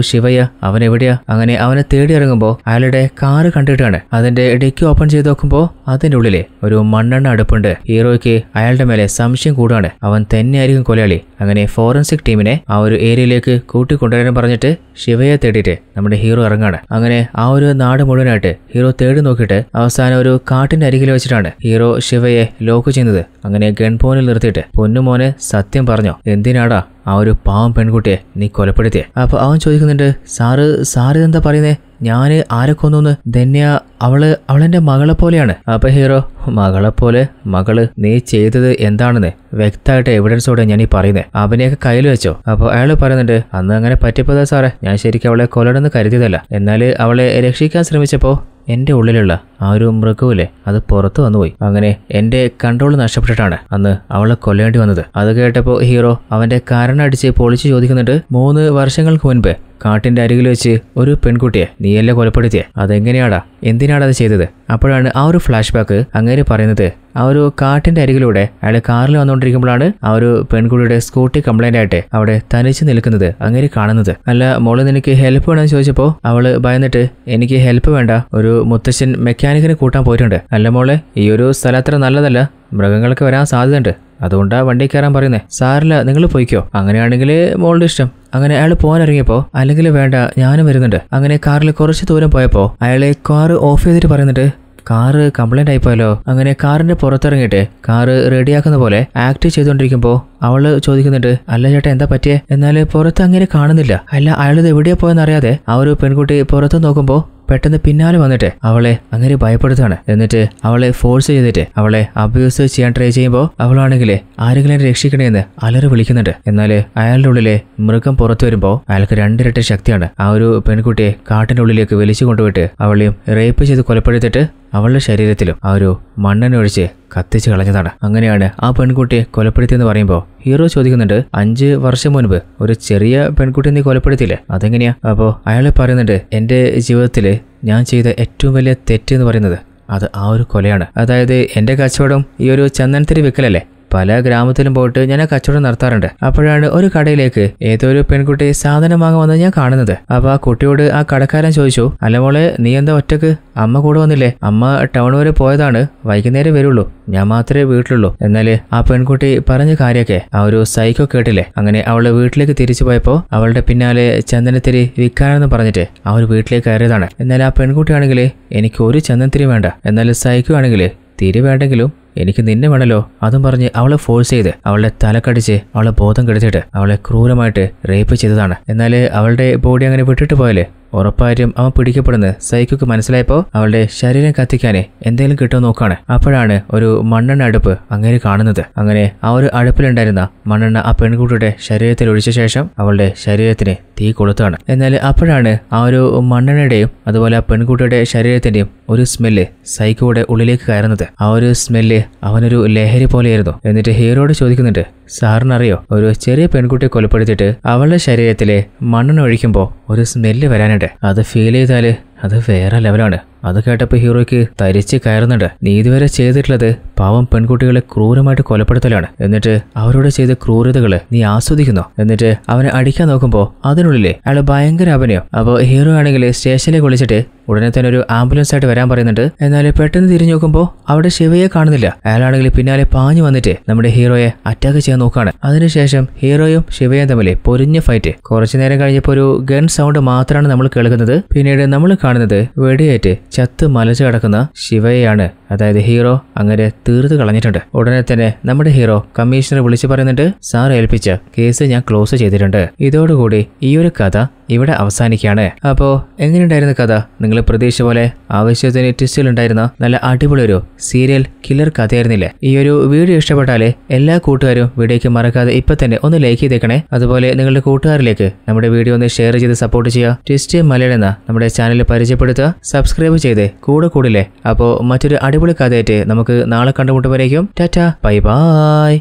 ശിവയ്യ അവൻ എവിടെയാ അങ്ങനെ അവനെ തേടി ഇറങ്ങുമ്പോൾ നോക്കുമ്പോൾ അയാളുടെ കാറ് കണ്ടിട്ടാണ് അതിന്റെ ഡിക്കി ഓപ്പൺ ചെയ്ത് നോക്കുമ്പോൾ അതിന്റെ ഉള്ളിൽ ഒരു മണ്ണെണ്ണ അടുപ്പുണ്ട് ഹീറോയ്ക്ക് അയാളുടെ മേലെ സംശയം കൂടാണ് അവൻ തന്നെയായിരിക്കും കൊലയാളി അങ്ങനെ ഫോറൻസിക് ടീമിനെ ആ ഒരു ഏരിയയിലേക്ക് കൂട്ടിക്കൊണ്ടുവരാൻ പറഞ്ഞിട്ട് ശിവയെ തേടിയിട്ട് നമ്മുടെ ഹീറോ ഇറങ്ങാണ് അങ്ങനെ ആ ഒരു നാട് മുഴുവനായിട്ട് ഹീറോ തേടി നോക്കിയിട്ട് അവസാനം ഒരു കാട്ടിന്റെ അരികിൽ വെച്ചിട്ടാണ് ഹീറോ ശിവയെ ലോക്ക് ചെയ്യുന്നത് അങ്ങനെ ഗൺ പോനിൽ നിർത്തിയിട്ട് പൊന്നുമോനെ സത്യം പറഞ്ഞോ എന്തിനാടാ ആ ഒരു പാവം പെൺകുട്ടിയെ നീ കൊലപ്പെടുത്തിയെ അപ്പോൾ അവൻ ചോദിക്കുന്നുണ്ട് സാറ് സാറ് എന്താ പറയുന്നേ ഞാൻ ആരെ കൊന്നൊന്ന് ധന്യ അവള് അവളെന്റെ മകളെ പോലെയാണ് അപ്പൊ ഹീറോ മകളെ പോലെ മകള് നീ ചെയ്തത് എന്താണെന്ന് വ്യക്തമായിട്ട് എവിഡൻസോടെ ഞാൻ ഈ പറയുന്നത് അവനെയൊക്കെ കയ്യിൽ വെച്ചോ അപ്പോൾ അയാൾ പറയുന്നുണ്ട് അന്ന് അങ്ങനെ പറ്റിപ്പോതാ സാറേ ഞാൻ ശരിക്കും അവളെ കൊല്ലണമെന്ന് കരുതിയതല്ല എന്നാൽ അവളെ രക്ഷിക്കാൻ ശ്രമിച്ചപ്പോൾ എൻ്റെ ഉള്ളിലുള്ള ആ ഒരു മൃഗവുമില്ലേ അത് പുറത്തു വന്നുപോയി അങ്ങനെ എൻ്റെ കൺട്രോൾ നഷ്ടപ്പെട്ടിട്ടാണ് അന്ന് അവളെ കൊല്ലേണ്ടി വന്നത് അത് കേട്ടപ്പോൾ ഹീറോ അവന്റെ കാരണം അടിച്ച് പൊളിച്ചു ചോദിക്കുന്നുണ്ട് മൂന്ന് വർഷങ്ങൾക്ക് മുൻപ് കാട്ടിന്റെ അരികിൽ വെച്ച് ഒരു പെൺകുട്ടിയെ നീയല്ലേ കൊലപ്പെടുത്തിയേ അതെങ്ങനെയാടാ എന്തിനാടാ അത് ചെയ്തത് അപ്പോഴാണ് ആ ഒരു ഫ്ലാഷ് ബാക്ക് അങ്ങേര് പറയുന്നത് ആ ഒരു കാട്ടിന്റെ അരികിലൂടെ അയാൾ കാറിൽ വന്നുകൊണ്ടിരിക്കുമ്പോഴാണ് ആ ഒരു പെൺകുട്ടിയുടെ സ്കൂട്ടി കംപ്ലൈന്റ് ആയിട്ട് അവിടെ തനിച്ച് നിൽക്കുന്നത് അങ്ങനെ കാണുന്നത് അല്ല മോള് നിനക്ക് ഹെൽപ്പ് വേണമെന്ന് ചോദിച്ചപ്പോൾ അവൾ ഭയന്നിട്ട് എനിക്ക് ഹെൽപ്പ് വേണ്ട ഒരു മുത്തശ്ശൻ മെക്കാനിക്കിനെ കൂട്ടാൻ പോയിട്ടുണ്ട് അല്ല മോളെ ഈ ഒരു സ്ഥലത്ര നല്ലതല്ല മൃഗങ്ങൾക്ക് വരാൻ സാധ്യതയുണ്ട് അതുകൊണ്ടാ വണ്ടി കയറാൻ പറയുന്നത് സാറില്ല നിങ്ങൾ പോയിക്കോ അങ്ങനെയാണെങ്കിൽ മോളുടെ ഇഷ്ടം അങ്ങനെ അയാൾ പോകാനിറങ്ങിയപ്പോൾ അല്ലെങ്കിൽ വേണ്ട ഞാനും വരുന്നുണ്ട് അങ്ങനെ കാറിൽ കുറച്ച് ദൂരം പോയപ്പോൾ അയാളെ കാറ് ഓഫ് ചെയ്തിട്ട് പറയുന്നുണ്ട് കാറ് കംപ്ലൈന്റ് ആയിപ്പോയല്ലോ അങ്ങനെ കാറിന്റെ പുറത്തിറങ്ങിയിട്ട് കാറ് റെഡിയാക്കുന്ന പോലെ ആക്ട് ചെയ്തുകൊണ്ടിരിക്കുമ്പോൾ അവൾ ചോദിക്കുന്നുണ്ട് അല്ല ചേട്ടാ എന്താ പറ്റിയേ എന്നാല് പുറത്ത് അങ്ങനെ കാണുന്നില്ല അല്ല അയാളിത് എവിടെയാ പോയെന്നറിയാതെ ആ ഒരു പെൺകുട്ടി പുറത്ത് നോക്കുമ്പോൾ പെട്ടെന്ന് പിന്നാലെ വന്നിട്ട് അവളെ അങ്ങനെ ഭയപ്പെടുത്തുകയാണ് എന്നിട്ട് അവളെ ഫോഴ്സ് ചെയ്തിട്ട് അവളെ അബ്യൂസ് ചെയ്യാൻ ട്രൈ ചെയ്യുമ്പോൾ അവളാണെങ്കിൽ ആരെങ്കിലും രക്ഷിക്കണേന്ന് അലറി വിളിക്കുന്നുണ്ട് എന്നാൽ അയാളുടെ ഉള്ളിലെ മൃഗം പുറത്തു വരുമ്പോൾ അയാൾക്ക് രണ്ടിരട്ടി ശക്തിയാണ് ആ ഒരു പെൺകുട്ടിയെ കാട്ടിൻ്റെ ഉള്ളിലേക്ക് വലിച്ചു കൊണ്ടുപോയിട്ട് അവളെയും റേപ്പ് ചെയ്ത് കൊലപ്പെടുത്തിയിട്ട് അവളുടെ ശരീരത്തിലും ആ ഒരു മണ്ണെണ്ണൊഴിച്ച് കത്തിച്ച് കളഞ്ഞതാണ് അങ്ങനെയാണ് ആ പെൺകുട്ടിയെ കൊലപ്പെടുത്തിയെന്ന് പറയുമ്പോൾ ഹീറോ ചോദിക്കുന്നുണ്ട് അഞ്ച് വർഷം മുൻപ് ഒരു ചെറിയ പെൺകുട്ടിയെ നീ കൊലപ്പെടുത്തിയില്ലേ അതെങ്ങനെയാ അപ്പോൾ അയാൾ പറയുന്നുണ്ട് എൻ്റെ ജീവിതത്തിൽ ഞാൻ ചെയ്ത ഏറ്റവും വലിയ തെറ്റ് എന്ന് പറയുന്നത് അത് ആ ഒരു കൊലയാണ് അതായത് എൻ്റെ കച്ചവടം ഈ ഒരു ചന്ദനത്തിരി വെക്കലല്ലേ പല ഗ്രാമത്തിലും പോയിട്ട് ഞാൻ ആ കച്ചവടം നടത്താറുണ്ട് അപ്പോഴാണ് ഒരു കടയിലേക്ക് ഏതോ ഒരു പെൺകുട്ടി സാധനം വാങ്ങാൻ വന്നത് ഞാൻ കാണുന്നത് അപ്പൊ ആ കുട്ടിയോട് ആ കടക്കാരൻ ചോദിച്ചു അല്ല മോളെ നീ എന്താ ഒറ്റക്ക് അമ്മ കൂടെ വന്നില്ലേ അമ്മ ടൗൺ വരെ പോയതാണ് വൈകുന്നേരം വരുള്ളൂ ഞാൻ മാത്രമേ വീട്ടിലുള്ളൂ എന്നാൽ ആ പെൺകുട്ടി പറഞ്ഞ കാര്യമൊക്കെ ആ ഒരു സൈക്കോ കേട്ടില്ലേ അങ്ങനെ അവൾ വീട്ടിലേക്ക് തിരിച്ചു പോയപ്പോൾ അവളുടെ പിന്നാലെ ചന്ദനത്തിരി വിൽക്കാനെന്ന് പറഞ്ഞിട്ട് ആ ഒരു വീട്ടിലേക്ക് കയറിയതാണ് എന്നാൽ ആ പെൺകുട്ടിയാണെങ്കിൽ എനിക്ക് ഒരു ചന്ദനത്തിരി വേണ്ട എന്നാൽ സൈക്കോ ആണെങ്കിൽ തിരി വേണ്ടെങ്കിലും എനിക്ക് നിന്നെ വേണല്ലോ അതും പറഞ്ഞ് അവളെ ഫോഴ്സ് ചെയ്ത് അവളുടെ തലക്കടിച്ച് അവളെ ബോധം കെടുത്തിട്ട് അവളെ ക്രൂരമായിട്ട് റേപ്പ് ചെയ്തതാണ് എന്നാൽ അവളുടെ ബോഡി അങ്ങനെ വിട്ടിട്ട് പോയാലേ ഉറപ്പായും അവൻ പിടിക്കപ്പെടുന്നത് സൈക്കുക്ക് മനസ്സിലായപ്പോൾ അവളുടെ ശരീരം കത്തിക്കാനേ എന്തെങ്കിലും കിട്ടുമോ നോക്കാണ് അപ്പോഴാണ് ഒരു മണ്ണെണ്ണ അടുപ്പ് അങ്ങനെ കാണുന്നത് അങ്ങനെ ആ ഒരു അടുപ്പിലുണ്ടായിരുന്ന മണ്ണെണ്ണ ആ പെൺകുട്ടിയുടെ ശരീരത്തിൽ ഒഴിച്ച ശേഷം അവളുടെ ശരീരത്തിന് തീ കൊളുത്താണ് എന്നാൽ അപ്പോഴാണ് ആ ഒരു മണ്ണെണ്ണയുടെയും അതുപോലെ ആ പെൺകുട്ടിയുടെ ശരീരത്തിന്റെയും ഒരു സ്മെല്ല് സൈക്കോയുടെ ഉള്ളിലേക്ക് കയറുന്നത് ആ ഒരു സ്മെല്ല് അവനൊരു ലഹരി പോലെയായിരുന്നു എന്നിട്ട് ഹീറോയോട് ചോദിക്കുന്നുണ്ട് സാറിനറിയോ ഒരു ചെറിയ പെൺകുട്ടിയെ കൊലപ്പെടുത്തിയിട്ട് അവളുടെ ശരീരത്തിലെ മണ്ണെണ്ണ ഒഴിക്കുമ്പോൾ ഒരു സ്മെല്ല് വരാനുണ്ട് അത് ഫീൽ ചെയ്താൽ അത് വേറെ ലെവലാണ് അത് കേട്ടപ്പോൾ ഹീറോയ്ക്ക് തരിച്ച് കയറുന്നുണ്ട് നീ ഇതുവരെ ചെയ്തിട്ടുള്ളത് പാവം പെൺകുട്ടികളെ ക്രൂരമായിട്ട് കൊലപ്പെടുത്തലാണ് എന്നിട്ട് അവരോട് ചെയ്ത ക്രൂരതകൾ നീ ആസ്വദിക്കുന്നു എന്നിട്ട് അവനെ അടിക്കാൻ നോക്കുമ്പോൾ അതിനുള്ളിലെ അയാൾ ഭയങ്കര അഭിനയം അപ്പോൾ ഹീറോ ആണെങ്കിൽ സ്റ്റേഷനിലേക്ക് വിളിച്ചിട്ട് ഉടനെ തന്നെ ഒരു ആംബുലൻസ് ആയിട്ട് വരാൻ പറയുന്നുണ്ട് എന്നാൽ പെട്ടെന്ന് തിരിഞ്ഞു നോക്കുമ്പോൾ അവിടെ ശിവയെ കാണുന്നില്ല അയാളാണെങ്കിൽ പിന്നാലെ പാഞ്ഞു വന്നിട്ട് നമ്മുടെ ഹീറോയെ അറ്റാക്ക് ചെയ്യാൻ നോക്കുകയാണ് അതിനുശേഷം ഹീറോയും ശിവയും തമ്മിൽ പൊരിഞ്ഞ ഫൈറ്റ് കുറച്ചു നേരം കഴിഞ്ഞപ്പോൾ ഒരു ഗൺ സൗണ്ട് മാത്രമാണ് നമ്മൾ കേൾക്കുന്നത് പിന്നീട് നമ്മൾ കാണുന്നത് കാണുന്നത് വെടിയേറ്റ് ചത്ത് മലച്ചു കിടക്കുന്ന ശിവയെയാണ് അതായത് ഹീറോ അങ്ങനെ തീർത്ത് കളഞ്ഞിട്ടുണ്ട് ഉടനെ തന്നെ നമ്മുടെ ഹീറോ കമ്മീഷണറെ വിളിച്ചു പറയുന്നുണ്ട് സാർ ഏൽപ്പിച്ച കേസ് ഞാൻ ക്ലോസ് ചെയ്തിട്ടുണ്ട് ഇതോടുകൂടി ഈ ഒരു കഥ ഇവിടെ അവസാനിക്കുകയാണ് അപ്പോൾ എങ്ങനെയുണ്ടായിരുന്ന കഥ നിങ്ങൾ പ്രതീക്ഷ പോലെ ആവശ്യത്തിന് ഉണ്ടായിരുന്ന നല്ല അടിപൊളി ഒരു സീരിയൽ കില്ലർ കഥയായിരുന്നില്ലേ ഈ ഒരു വീഡിയോ ഇഷ്ടപ്പെട്ടാല് എല്ലാ കൂട്ടുകാരും വീഡിയോക്ക് മറക്കാതെ ഇപ്പൊ തന്നെ ഒന്ന് ലൈക്ക് ചെയ്തേക്കണേ അതുപോലെ നിങ്ങളുടെ കൂട്ടുകാരിലേക്ക് നമ്മുടെ വീഡിയോ ഒന്ന് ഷെയർ ചെയ്ത് സപ്പോർട്ട് ചെയ്യുക ട്വിസ്റ്റ് മലയാളം നമ്മുടെ ചാനൽ പരിചയപ്പെടുത്തുക സബ്സ്ക്രൈബ് ചെയ്ത് കൂടെ കൂടില്ലേ അപ്പോൾ മറ്റൊരു അടിപൊളി കഥയായിട്ട് നമുക്ക് നാളെ കണ്ടുമുട്ടുമ്പോഴേക്കും ടാറ്റ ബൈ ബായ്